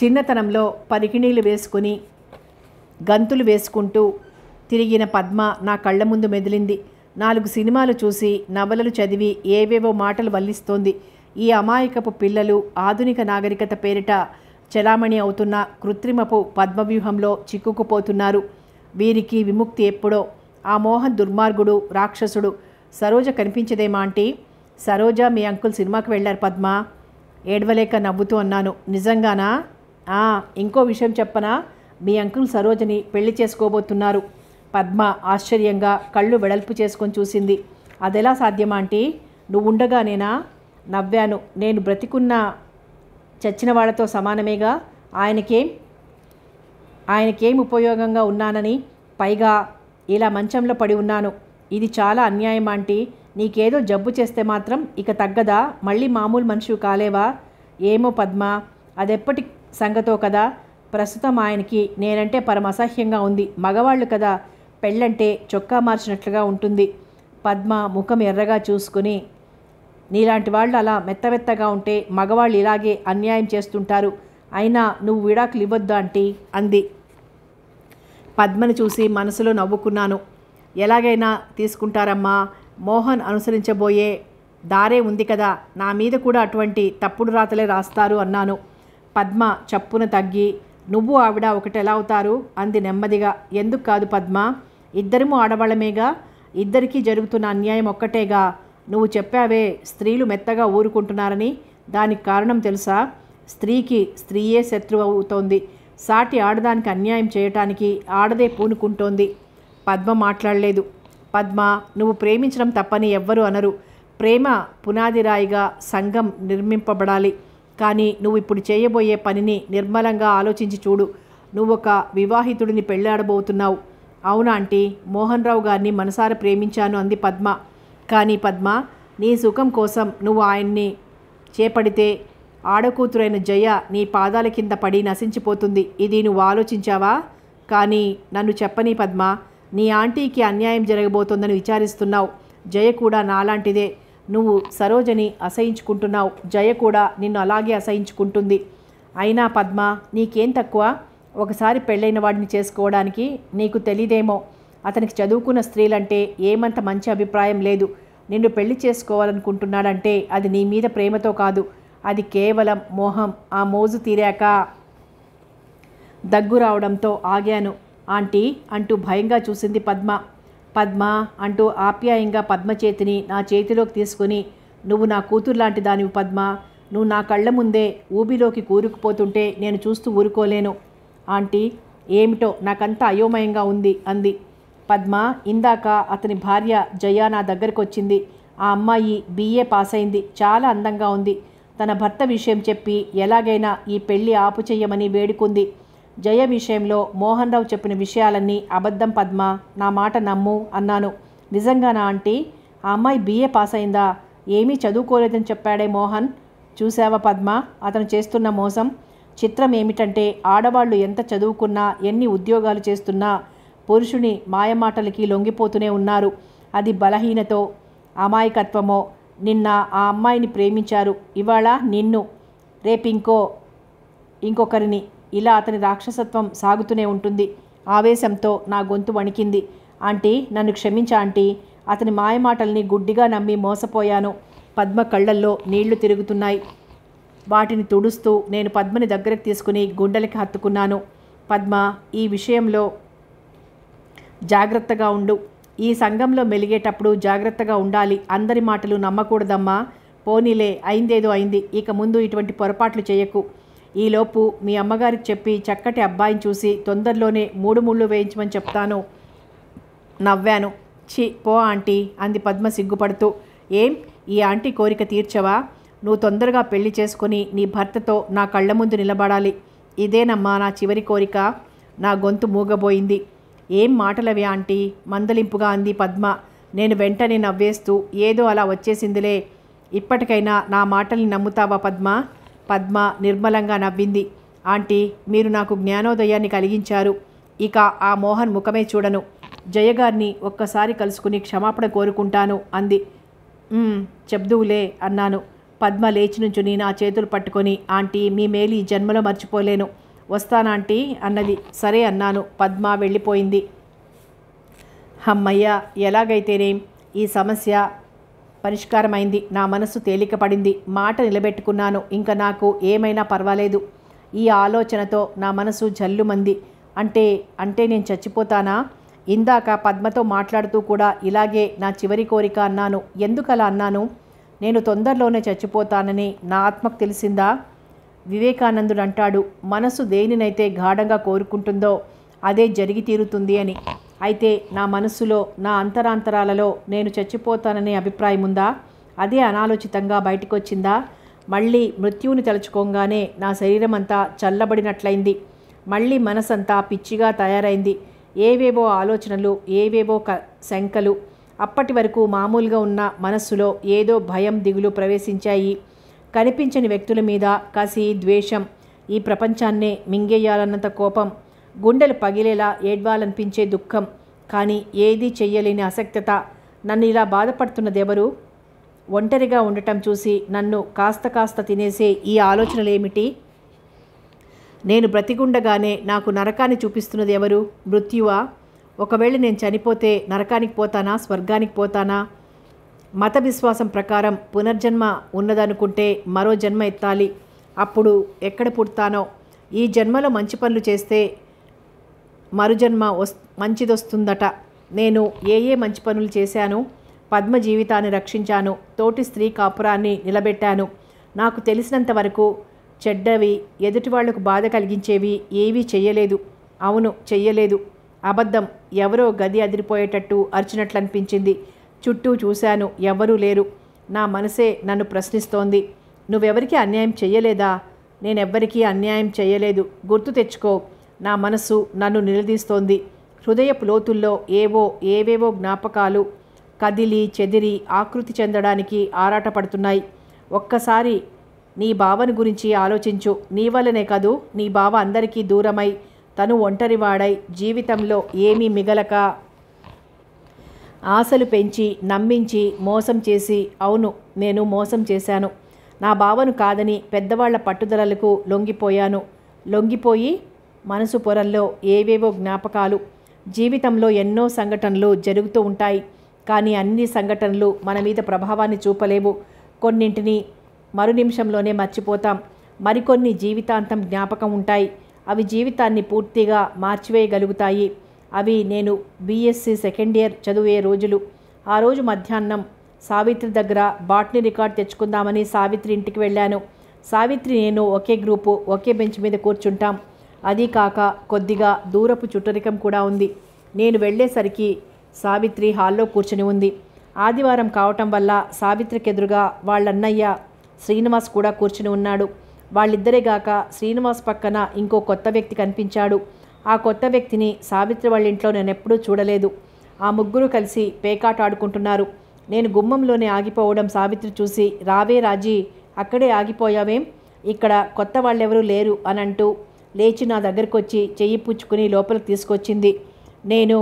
చిన్నతనంలో పరికిణీలు వేసుకుని గంతులు వేసుకుంటూ తిరిగిన పద్మ నా కళ్ళ ముందు మెదిలింది నాలుగు సినిమాలు చూసి నవలలు చదివి ఏవేవో మాటలు వల్లిస్తోంది ఈ అమాయకపు పిల్లలు ఆధునిక నాగరికత పేరిట చలామణి అవుతున్న కృత్రిమపు పద్మవ్యూహంలో చిక్కుకుపోతున్నారు వీరికి విముక్తి ఎప్పుడో ఆ మోహన్ దుర్మార్గుడు రాక్షసుడు సరోజ కనిపించదేమా అంటే సరోజ మీ అంకుల్ సినిమాకి వెళ్ళారు పద్మ ఏడవలేక నవ్వుతూ అన్నాను నిజంగానా ఇంకో విషయం చెప్పనా మీ అంకుల్ సరోజని పెళ్లి చేసుకోబోతున్నారు పద్మ ఆశ్చర్యంగా కళ్ళు వెడల్పు చేసుకొని చూసింది అదెలా సాధ్యమా అంటే నువ్వు ఉండగా నేనా నవ్వాను నేను బ్రతికున్న చచ్చిన వాళ్ళతో సమానమేగా ఆయనకేం ఆయనకేం ఉపయోగంగా ఉన్నానని పైగా ఇలా మంచంలో పడి ఉన్నాను ఇది చాలా అన్యాయం ఆంటీ నీకేదో జబ్బు చేస్తే మాత్రం ఇక తగ్గదా మళ్ళీ మామూలు మనిషి కాలేవా ఏమో పద్మ అదెప్పటి సంగతో కదా ప్రస్తుతం ఆయనకి నేనంటే పరమ అసహ్యంగా ఉంది మగవాళ్ళు కదా పెళ్ళంటే చొక్కా మార్చినట్లుగా ఉంటుంది పద్మ ముఖం ఎర్రగా చూసుకుని నీలాంటి వాళ్ళు అలా మెత్తమెత్తగా ఉంటే మగవాళ్ళు ఇలాగే అన్యాయం చేస్తుంటారు అయినా నువ్వు విడాకులు ఇవ్వద్దు అంటీ అంది పద్మను చూసి మనసులో నవ్వుకున్నాను ఎలాగైనా తీసుకుంటారమ్మా మోహన్ అనుసరించబోయే దారే ఉంది కదా నా మీద కూడా అటువంటి తప్పుడు రాతలే రాస్తారు అన్నాను పద్మ చప్పున తగ్గి నువ్వు ఆవిడ ఒకటెలా అవుతారు అంది నెమ్మదిగా ఎందుకు కాదు పద్మ ఇద్దరము ఆడవాళ్ళమేగా ఇద్దరికీ జరుగుతున్న అన్యాయం ఒక్కటేగా నువ్వు చెప్పావే స్త్రీలు మెత్తగా ఊరుకుంటున్నారని దానికి కారణం తెలుసా స్త్రీకి స్త్రీయే శత్రువు అవుతోంది సాటి ఆడదానికి అన్యాయం చేయటానికి ఆడదే పూనుకుంటోంది పద్మ మాట్లాడలేదు పద్మ నువ్వు ప్రేమించడం తప్పని ఎవ్వరూ అనరు ప్రేమ పునాదిరాయిగా సంఘం నిర్మింపబడాలి కానీ నువ్వు ఇప్పుడు చేయబోయే పనిని నిర్మలంగా ఆలోచించి చూడు నువ్వు ఒక వివాహితుడిని పెళ్ళాడబోతున్నావు అవునా ఆంటీ మోహన్ రావు గారిని మనసార ప్రేమించాను అంది పద్మ కానీ పద్మ నీ సుఖం కోసం నువ్వు ఆయన్ని చేపడితే ఆడకూతురైన జయ నీ పాదాల కింద పడి నశించిపోతుంది ఇది నువ్వు ఆలోచించావా కానీ నన్ను చెప్పని పద్మ నీ ఆంటీకి అన్యాయం జరగబోతోందని విచారిస్తున్నావు జయ కూడా నాలాంటిదే నువ్వు సరోజని అసహించుకుంటున్నావు జయ కూడా నిన్ను అలాగే అసహించుకుంటుంది అయినా పద్మ నీకేం తక్కువ ఒకసారి పెళ్ళైన వాడిని చేసుకోవడానికి నీకు తెలియదేమో అతనికి చదువుకున్న స్త్రీలంటే ఏమంత మంచి అభిప్రాయం లేదు నిన్ను పెళ్లి చేసుకోవాలనుకుంటున్నాడంటే అది నీ మీద ప్రేమతో కాదు అది కేవలం మోహం ఆ మోజు తీరాక దగ్గు రావడంతో ఆగాను ఆంటీ అంటూ భయంగా చూసింది పద్మ పద్మ అంటూ ఆప్యాయంగా పద్మ చేతిని నా చేతిలోకి తీసుకుని నువ్వు నా కూతురు లాంటి దానివి పద్మ నువ్వు నా కళ్ళ ముందే ఊబిలోకి కూరుకుపోతుంటే నేను చూస్తూ ఊరుకోలేను ఆంటీ ఏమిటో నాకంతా అయోమయంగా ఉంది అంది పద్మ ఇందాక అతని భార్య జయ నా దగ్గరికి వచ్చింది ఆ అమ్మాయి బీఏ పాస్ అయింది చాలా అందంగా ఉంది తన భర్త విషయం చెప్పి ఎలాగైనా ఈ పెళ్లి ఆపు చేయమని వేడుకుంది జయ విషయంలో మోహన్ రావు చెప్పిన విషయాలన్నీ అబద్ధం పద్మ నా మాట నమ్ము అన్నాను నిజంగానా ఆంటీ ఆ అమ్మాయి బీఏ పాస్ అయిందా ఏమీ చదువుకోలేదని చెప్పాడే మోహన్ చూసావా పద్మ అతను చేస్తున్న మోసం చిత్రం ఏమిటంటే ఆడవాళ్లు ఎంత చదువుకున్నా ఎన్ని ఉద్యోగాలు చేస్తున్నా పురుషుని మాయమాటలకి లొంగిపోతూనే ఉన్నారు అది బలహీనతో అమాయకత్వమో నిన్న ఆ అమ్మాయిని ప్రేమించారు ఇవాళ నిన్ను రేపింకో ఇంకొకరిని ఇలా అతని రాక్షసత్వం సాగుతూనే ఉంటుంది ఆవేశంతో నా గొంతు వణికింది ఆంటీ నన్ను క్షమించా ఆంటీ అతని మాయమాటల్ని గుడ్డిగా నమ్మి మోసపోయాను పద్మ కళ్ళల్లో నీళ్లు తిరుగుతున్నాయి వాటిని తుడుస్తూ నేను పద్మని దగ్గరకు తీసుకుని గుండెలకి హత్తుకున్నాను పద్మ ఈ విషయంలో జాగ్రత్తగా ఉండు ఈ సంఘంలో మెలిగేటప్పుడు జాగ్రత్తగా ఉండాలి అందరి మాటలు నమ్మకూడదమ్మా పోనీలే అయిందేదో అయింది ఇక ముందు ఇటువంటి పొరపాట్లు చేయకు ఈలోపు మీ అమ్మగారికి చెప్పి చక్కటి అబ్బాయిని చూసి తొందరలోనే మూడు ముళ్ళు వేయించమని చెప్తాను నవ్వాను చి పో ఆంటీ అంది పద్మ సిగ్గుపడుతూ ఏం ఈ ఆంటీ కోరిక తీర్చవా నువ్వు తొందరగా పెళ్లి చేసుకుని నీ భర్తతో నా కళ్ళ ముందు నిలబడాలి ఇదేనమ్మా నా చివరి కోరిక నా గొంతు మూగబోయింది ఏం మాటలవి ఆంటీ మందలింపుగా అంది పద్మ నేను వెంటనే నవ్వేస్తూ ఏదో అలా వచ్చేసిందిలే ఇప్పటికైనా నా మాటల్ని నమ్ముతావా పద్మ పద్మ నిర్మలంగా నవ్వింది ఆంటీ మీరు నాకు జ్ఞానోదయాన్ని కలిగించారు ఇక ఆ మోహన్ ముఖమే చూడను జయగారిని ఒక్కసారి కలుసుకుని క్షమాపణ కోరుకుంటాను అంది చెబ్దువులే అన్నాను పద్మ లేచి నుంచుని నా చేతులు పట్టుకొని ఆంటీ మీ మేలు ఈ జన్మలో మర్చిపోలేను వస్తానాంటీ అన్నది సరే అన్నాను పద్మ వెళ్ళిపోయింది అమ్మయ్యా ఎలాగైతేనేం ఈ సమస్య పరిష్కారమైంది నా మనసు తేలికపడింది మాట నిలబెట్టుకున్నాను ఇంకా నాకు ఏమైనా పర్వాలేదు ఈ ఆలోచనతో నా మనసు జల్లుమంది అంటే అంటే నేను చచ్చిపోతానా ఇందాక పద్మతో మాట్లాడుతూ కూడా ఇలాగే నా చివరి కోరిక అన్నాను ఎందుకలా అన్నాను నేను తొందరలోనే చచ్చిపోతానని నా ఆత్మకు తెలిసిందా వివేకానందుడు అంటాడు మనసు దేనినైతే గాఢంగా కోరుకుంటుందో అదే జరిగి తీరుతుంది అని అయితే నా మనసులో నా అంతరాంతరాలలో నేను చచ్చిపోతాననే అభిప్రాయం ఉందా అదే అనాలోచితంగా వచ్చిందా మళ్ళీ మృత్యువుని తలుచుకోగానే నా శరీరం అంతా చల్లబడినట్లయింది మళ్ళీ మనసంతా పిచ్చిగా తయారైంది ఏవేవో ఆలోచనలు ఏవేవో క శంకలు అప్పటి వరకు మామూలుగా ఉన్న మనస్సులో ఏదో భయం దిగులు ప్రవేశించాయి కనిపించని వ్యక్తుల మీద కసి ద్వేషం ఈ ప్రపంచాన్నే మింగేయాలన్నంత కోపం గుండెలు పగిలేలా ఏడ్వాలనిపించే దుఃఖం కానీ ఏదీ చెయ్యలేని అసక్తత నన్ను ఇలా బాధపడుతున్నదెవరు ఒంటరిగా ఉండటం చూసి నన్ను కాస్త కాస్త తినేసే ఈ ఆలోచనలేమిటి నేను బ్రతికుండగానే నాకు నరకాన్ని చూపిస్తున్నది ఎవరు మృత్యువా ఒకవేళ నేను చనిపోతే నరకానికి పోతానా స్వర్గానికి పోతానా మత విశ్వాసం ప్రకారం పునర్జన్మ ఉన్నదనుకుంటే మరో జన్మ ఎత్తాలి అప్పుడు ఎక్కడ పుడతానో ఈ జన్మలో మంచి పనులు చేస్తే మరుజన్మ వస్ మంచిదొస్తుందట నేను ఏ ఏ మంచి పనులు చేశాను పద్మ జీవితాన్ని రక్షించాను తోటి స్త్రీ కాపురాన్ని నిలబెట్టాను నాకు తెలిసినంత వరకు చెడ్డవి ఎదుటి వాళ్లకు బాధ కలిగించేవి ఏవీ చెయ్యలేదు అవును చెయ్యలేదు అబద్ధం ఎవరో గది అదిరిపోయేటట్టు అరిచినట్లు అనిపించింది చుట్టూ చూశాను ఎవరూ లేరు నా మనసే నన్ను ప్రశ్నిస్తోంది నువ్వెవరికి అన్యాయం చేయలేదా నేనెవ్వరికీ అన్యాయం చేయలేదు గుర్తు తెచ్చుకో నా మనసు నన్ను నిలదీస్తోంది హృదయపు లోతుల్లో ఏవో ఏవేవో జ్ఞాపకాలు కదిలి చెదిరి ఆకృతి చెందడానికి ఆరాటపడుతున్నాయి ఒక్కసారి నీ బావని గురించి ఆలోచించు నీ వల్లనే కాదు నీ బావ అందరికీ దూరమై తను ఒంటరివాడై జీవితంలో ఏమీ మిగలక ఆశలు పెంచి నమ్మించి మోసం చేసి అవును నేను మోసం చేశాను నా భావను కాదని పెద్దవాళ్ల పట్టుదలలకు లొంగిపోయాను లొంగిపోయి మనసు పొరల్లో ఏవేవో జ్ఞాపకాలు జీవితంలో ఎన్నో సంఘటనలు జరుగుతూ ఉంటాయి కానీ అన్ని సంఘటనలు మన మీద ప్రభావాన్ని చూపలేవు కొన్నింటిని మరు నిమిషంలోనే మర్చిపోతాం మరికొన్ని జీవితాంతం జ్ఞాపకం ఉంటాయి అవి జీవితాన్ని పూర్తిగా మార్చివేయగలుగుతాయి అవి నేను బీఎస్సీ సెకండ్ ఇయర్ చదివే రోజులు ఆ రోజు మధ్యాహ్నం సావిత్రి దగ్గర బాట్ని రికార్డ్ తెచ్చుకుందామని సావిత్రి ఇంటికి వెళ్ళాను సావిత్రి నేను ఒకే గ్రూపు ఒకే బెంచ్ మీద కూర్చుంటాం అది కాక కొద్దిగా దూరపు చుట్టరికం కూడా ఉంది నేను వెళ్ళేసరికి సావిత్రి హాల్లో కూర్చుని ఉంది ఆదివారం కావటం వల్ల సావిత్రికి ఎదురుగా వాళ్ళన్నయ్య శ్రీనివాస్ కూడా కూర్చుని ఉన్నాడు వాళ్ళిద్దరే గాక శ్రీనివాస్ పక్కన ఇంకో కొత్త వ్యక్తి కనిపించాడు ఆ కొత్త వ్యక్తిని సావిత్రి వాళ్ళ ఇంట్లో నేను ఎప్పుడూ చూడలేదు ఆ ముగ్గురు కలిసి పేకాట ఆడుకుంటున్నారు నేను గుమ్మంలోనే ఆగిపోవడం సావిత్రి చూసి రావే రాజీ అక్కడే ఆగిపోయావేం ఇక్కడ కొత్త వాళ్ళెవరూ లేరు అని అంటూ లేచి నా దగ్గరకు వచ్చి చెయ్యి పుచ్చుకుని లోపలికి తీసుకొచ్చింది నేను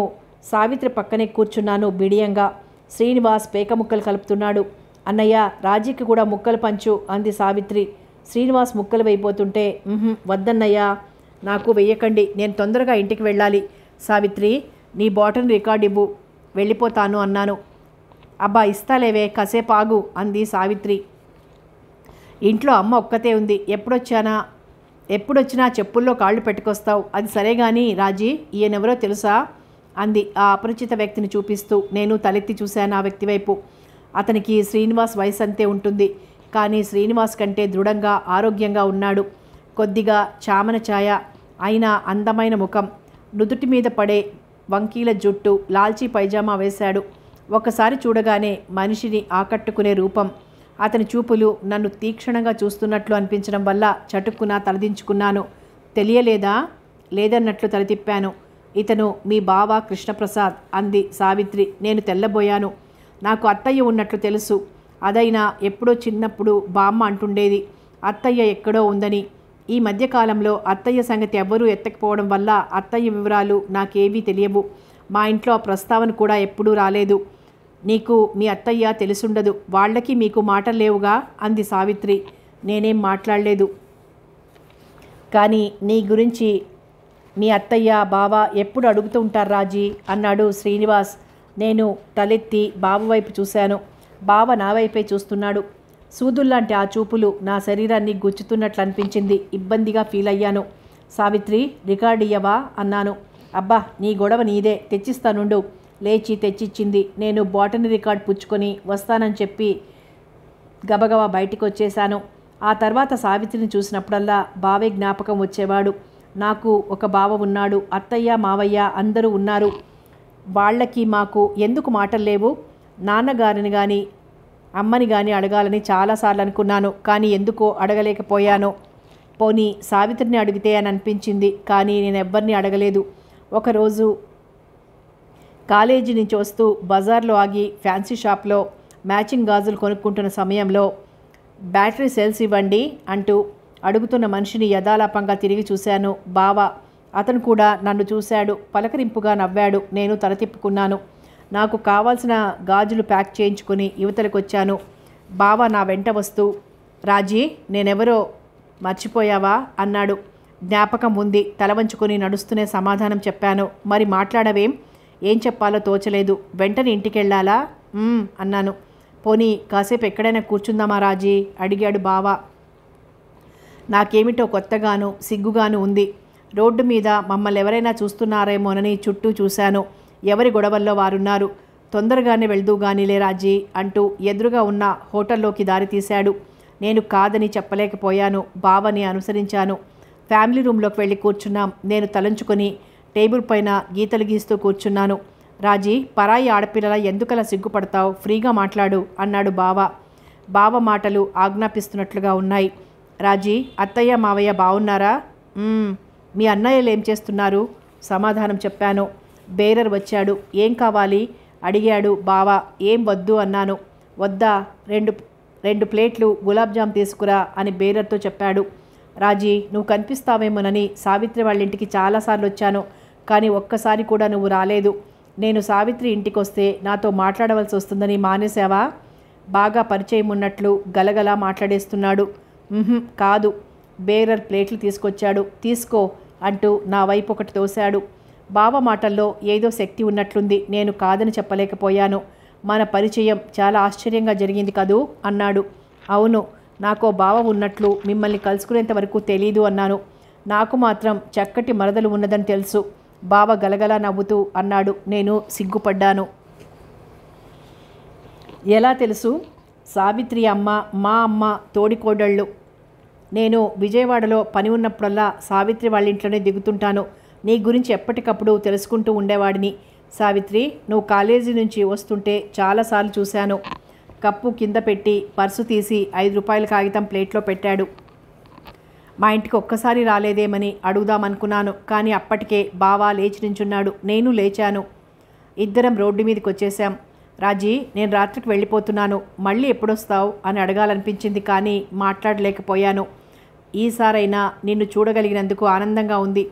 సావిత్రి పక్కనే కూర్చున్నాను బిడియంగా శ్రీనివాస్ పేక ముక్కలు కలుపుతున్నాడు అన్నయ్య రాజీకి కూడా ముక్కలు పంచు అంది సావిత్రి శ్రీనివాస్ ముక్కలు అయిపోతుంటే వద్దన్నయ్యా నాకు వెయ్యకండి నేను తొందరగా ఇంటికి వెళ్ళాలి సావిత్రి నీ బాటన్ రికార్డ్ ఇవ్వు వెళ్ళిపోతాను అన్నాను అబ్బా ఇస్తాలేవే కాసేపు అంది సావిత్రి ఇంట్లో అమ్మ ఒక్కతే ఉంది ఎప్పుడొచ్చానా ఎప్పుడొచ్చినా చెప్పుల్లో కాళ్ళు పెట్టుకొస్తావు అది సరే కానీ రాజీ ఈయనెవరో తెలుసా అంది ఆ అపరిచిత వ్యక్తిని చూపిస్తూ నేను తలెత్తి చూశాను ఆ వ్యక్తి వైపు అతనికి శ్రీనివాస్ వయసు అంతే ఉంటుంది కానీ శ్రీనివాస్ కంటే దృఢంగా ఆరోగ్యంగా ఉన్నాడు కొద్దిగా చామన ఛాయ అయినా అందమైన ముఖం నుదుటి మీద పడే వంకీల జుట్టు లాల్చీ పైజామా వేశాడు ఒకసారి చూడగానే మనిషిని ఆకట్టుకునే రూపం అతని చూపులు నన్ను తీక్షణంగా చూస్తున్నట్లు అనిపించడం వల్ల చటుక్కున తలదించుకున్నాను తెలియలేదా లేదన్నట్లు తలతిప్పాను ఇతను మీ బావ కృష్ణప్రసాద్ అంది సావిత్రి నేను తెల్లబోయాను నాకు అత్తయ్య ఉన్నట్లు తెలుసు అదైనా ఎప్పుడో చిన్నప్పుడు బామ్మ అంటుండేది అత్తయ్య ఎక్కడో ఉందని ఈ మధ్యకాలంలో అత్తయ్య సంగతి ఎవ్వరూ ఎత్తకపోవడం వల్ల అత్తయ్య వివరాలు నాకేవీ తెలియవు మా ఇంట్లో ఆ ప్రస్తావన కూడా ఎప్పుడూ రాలేదు నీకు మీ అత్తయ్య తెలుసుండదు వాళ్ళకి మీకు మాటలు లేవుగా అంది సావిత్రి నేనేం మాట్లాడలేదు కానీ నీ గురించి మీ అత్తయ్య బావ ఎప్పుడు అడుగుతూ ఉంటారు రాజీ అన్నాడు శ్రీనివాస్ నేను తలెత్తి బాబు వైపు చూశాను బావ నా వైపే చూస్తున్నాడు సూదుల్లాంటి ఆ చూపులు నా శరీరాన్ని గుచ్చుతున్నట్లు అనిపించింది ఇబ్బందిగా ఫీల్ అయ్యాను సావిత్రి రికార్డ్ ఇయ్యవా అన్నాను అబ్బా నీ గొడవ నీదే తెచ్చిస్తానుండు లేచి తెచ్చిచ్చింది నేను బాటనీ రికార్డ్ పుచ్చుకొని వస్తానని చెప్పి గబగబ బయటికి వచ్చేశాను ఆ తర్వాత సావిత్రిని చూసినప్పుడల్లా బావే జ్ఞాపకం వచ్చేవాడు నాకు ఒక బావ ఉన్నాడు అత్తయ్య మావయ్య అందరూ ఉన్నారు వాళ్ళకి మాకు ఎందుకు మాటలు లేవు నాన్నగారిని కానీ అమ్మని కానీ అడగాలని చాలాసార్లు అనుకున్నాను కానీ ఎందుకో అడగలేకపోయాను పోనీ సావిత్రిని అడిగితే అని అనిపించింది కానీ నేను ఎవ్వరిని అడగలేదు ఒకరోజు కాలేజీ నుంచి వస్తూ బజార్లో ఆగి ఫ్యాన్సీ షాప్లో మ్యాచింగ్ గాజులు కొనుక్కుంటున్న సమయంలో బ్యాటరీ సెల్స్ ఇవ్వండి అంటూ అడుగుతున్న మనిషిని యథాలాపంగా తిరిగి చూశాను బావా అతను కూడా నన్ను చూశాడు పలకరింపుగా నవ్వాడు నేను తల తిప్పుకున్నాను నాకు కావాల్సిన గాజులు ప్యాక్ చేయించుకుని యువతలకు వచ్చాను బావ నా వెంట వస్తూ రాజీ నేనెవరో మర్చిపోయావా అన్నాడు జ్ఞాపకం ఉంది తల వంచుకొని నడుస్తూనే సమాధానం చెప్పాను మరి మాట్లాడవేం ఏం చెప్పాలో తోచలేదు వెంటనే ఇంటికెళ్ళాలా అన్నాను పోనీ కాసేపు ఎక్కడైనా కూర్చుందామా రాజీ అడిగాడు బావా నాకేమిటో కొత్తగాను సిగ్గుగాను ఉంది రోడ్డు మీద మమ్మల్ని ఎవరైనా చూస్తున్నారేమోనని చుట్టూ చూశాను ఎవరి గొడవల్లో వారున్నారు తొందరగానే వెళ్దూ గానీలే రాజీ అంటూ ఎదురుగా ఉన్న హోటల్లోకి దారితీశాడు నేను కాదని చెప్పలేకపోయాను బావని అనుసరించాను ఫ్యామిలీ రూమ్లోకి వెళ్ళి కూర్చున్నాం నేను తలంచుకొని టేబుల్ పైన గీతలు గీస్తూ కూర్చున్నాను రాజీ పరాయి ఆడపిల్లల ఎందుకలా సిగ్గుపడతావు ఫ్రీగా మాట్లాడు అన్నాడు బావ బావ మాటలు ఆజ్ఞాపిస్తున్నట్లుగా ఉన్నాయి రాజీ అత్తయ్య మావయ్య బాగున్నారా మీ అన్నయ్యలు ఏం చేస్తున్నారు సమాధానం చెప్పాను బేరర్ వచ్చాడు ఏం కావాలి అడిగాడు బావా ఏం వద్దు అన్నాను వద్దా రెండు రెండు ప్లేట్లు గులాబ్జామ్ తీసుకురా అని బేరర్తో చెప్పాడు రాజీ నువ్వు కనిపిస్తావేమోనని సావిత్రి వాళ్ళ ఇంటికి చాలాసార్లు వచ్చాను కానీ ఒక్కసారి కూడా నువ్వు రాలేదు నేను సావిత్రి ఇంటికి వస్తే నాతో మాట్లాడవలసి వస్తుందని మానేసావా బాగా పరిచయం ఉన్నట్లు గలగలా మాట్లాడేస్తున్నాడు కాదు బేరర్ ప్లేట్లు తీసుకొచ్చాడు తీసుకో అంటూ నా వైపు ఒకటి తోశాడు బావ మాటల్లో ఏదో శక్తి ఉన్నట్లుంది నేను కాదని చెప్పలేకపోయాను మన పరిచయం చాలా ఆశ్చర్యంగా జరిగింది కదూ అన్నాడు అవును నాకో బావ ఉన్నట్లు మిమ్మల్ని కలుసుకునేంత వరకు తెలీదు అన్నాను నాకు మాత్రం చక్కటి మరదలు ఉన్నదని తెలుసు బావ గలగలా నవ్వుతూ అన్నాడు నేను సిగ్గుపడ్డాను ఎలా తెలుసు సావిత్రి అమ్మ మా అమ్మ తోడికోడళ్ళు నేను విజయవాడలో పని ఉన్నప్పుడల్లా సావిత్రి వాళ్ళ ఇంట్లోనే దిగుతుంటాను నీ గురించి ఎప్పటికప్పుడు తెలుసుకుంటూ ఉండేవాడిని సావిత్రి నువ్వు కాలేజీ నుంచి వస్తుంటే చాలాసార్లు చూశాను కప్పు కింద పెట్టి పర్సు తీసి ఐదు రూపాయల కాగితం ప్లేట్లో పెట్టాడు మా ఇంటికి ఒక్కసారి రాలేదేమని అడుగుదామనుకున్నాను కానీ అప్పటికే బావా లేచి నించున్నాడు నేను లేచాను ఇద్దరం రోడ్డు మీదకి వచ్చేసాం రాజీ నేను రాత్రికి వెళ్ళిపోతున్నాను మళ్ళీ ఎప్పుడొస్తావు అని అడగాలనిపించింది కానీ మాట్లాడలేకపోయాను ఈసారైనా నిన్ను చూడగలిగినందుకు ఆనందంగా ఉంది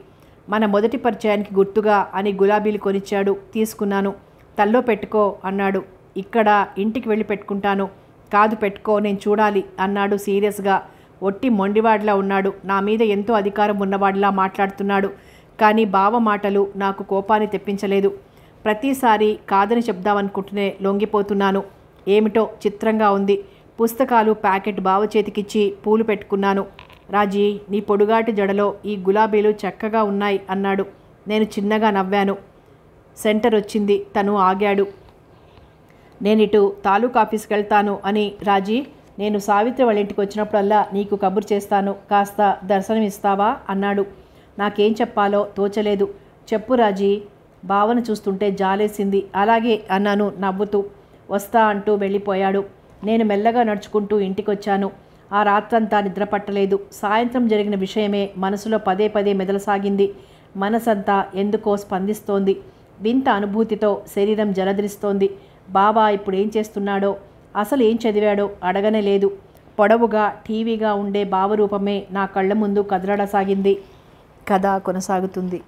మన మొదటి పరిచయానికి గుర్తుగా అని గులాబీలు కొనిచ్చాడు తీసుకున్నాను తల్లో పెట్టుకో అన్నాడు ఇక్కడ ఇంటికి వెళ్ళి పెట్టుకుంటాను కాదు పెట్టుకో నేను చూడాలి అన్నాడు సీరియస్గా ఒట్టి మొండివాడిలా ఉన్నాడు నా మీద ఎంతో అధికారం ఉన్నవాడిలా మాట్లాడుతున్నాడు కానీ బావ మాటలు నాకు కోపాన్ని తెప్పించలేదు ప్రతిసారి కాదని చెప్దామనుకుంటూనే లొంగిపోతున్నాను ఏమిటో చిత్రంగా ఉంది పుస్తకాలు ప్యాకెట్ బావ చేతికిచ్చి పూలు పెట్టుకున్నాను రాజీ నీ పొడుగాటి జడలో ఈ గులాబీలు చక్కగా ఉన్నాయి అన్నాడు నేను చిన్నగా నవ్వాను సెంటర్ వచ్చింది తను ఆగాడు నేనిటు తాలూకా ఆఫీస్కి వెళ్తాను అని రాజీ నేను సావిత్రి వాళ్ళ ఇంటికి వచ్చినప్పుడల్లా నీకు కబురు చేస్తాను కాస్త దర్శనం ఇస్తావా అన్నాడు నాకేం చెప్పాలో తోచలేదు చెప్పు రాజీ భావన చూస్తుంటే జాలేసింది అలాగే అన్నాను నవ్వుతూ వస్తా అంటూ వెళ్ళిపోయాడు నేను మెల్లగా నడుచుకుంటూ ఇంటికి వచ్చాను ఆ రాత్రంతా నిద్రపట్టలేదు సాయంత్రం జరిగిన విషయమే మనసులో పదే పదే మెదలసాగింది మనసంతా ఎందుకో స్పందిస్తోంది వింత అనుభూతితో శరీరం జలధరిస్తోంది బాబా ఇప్పుడు ఏం చేస్తున్నాడో అసలు ఏం చదివాడో అడగనే లేదు పొడవుగా టీవీగా ఉండే భావరూపమే నా కళ్ళ ముందు కదలడసాగింది కథ కొనసాగుతుంది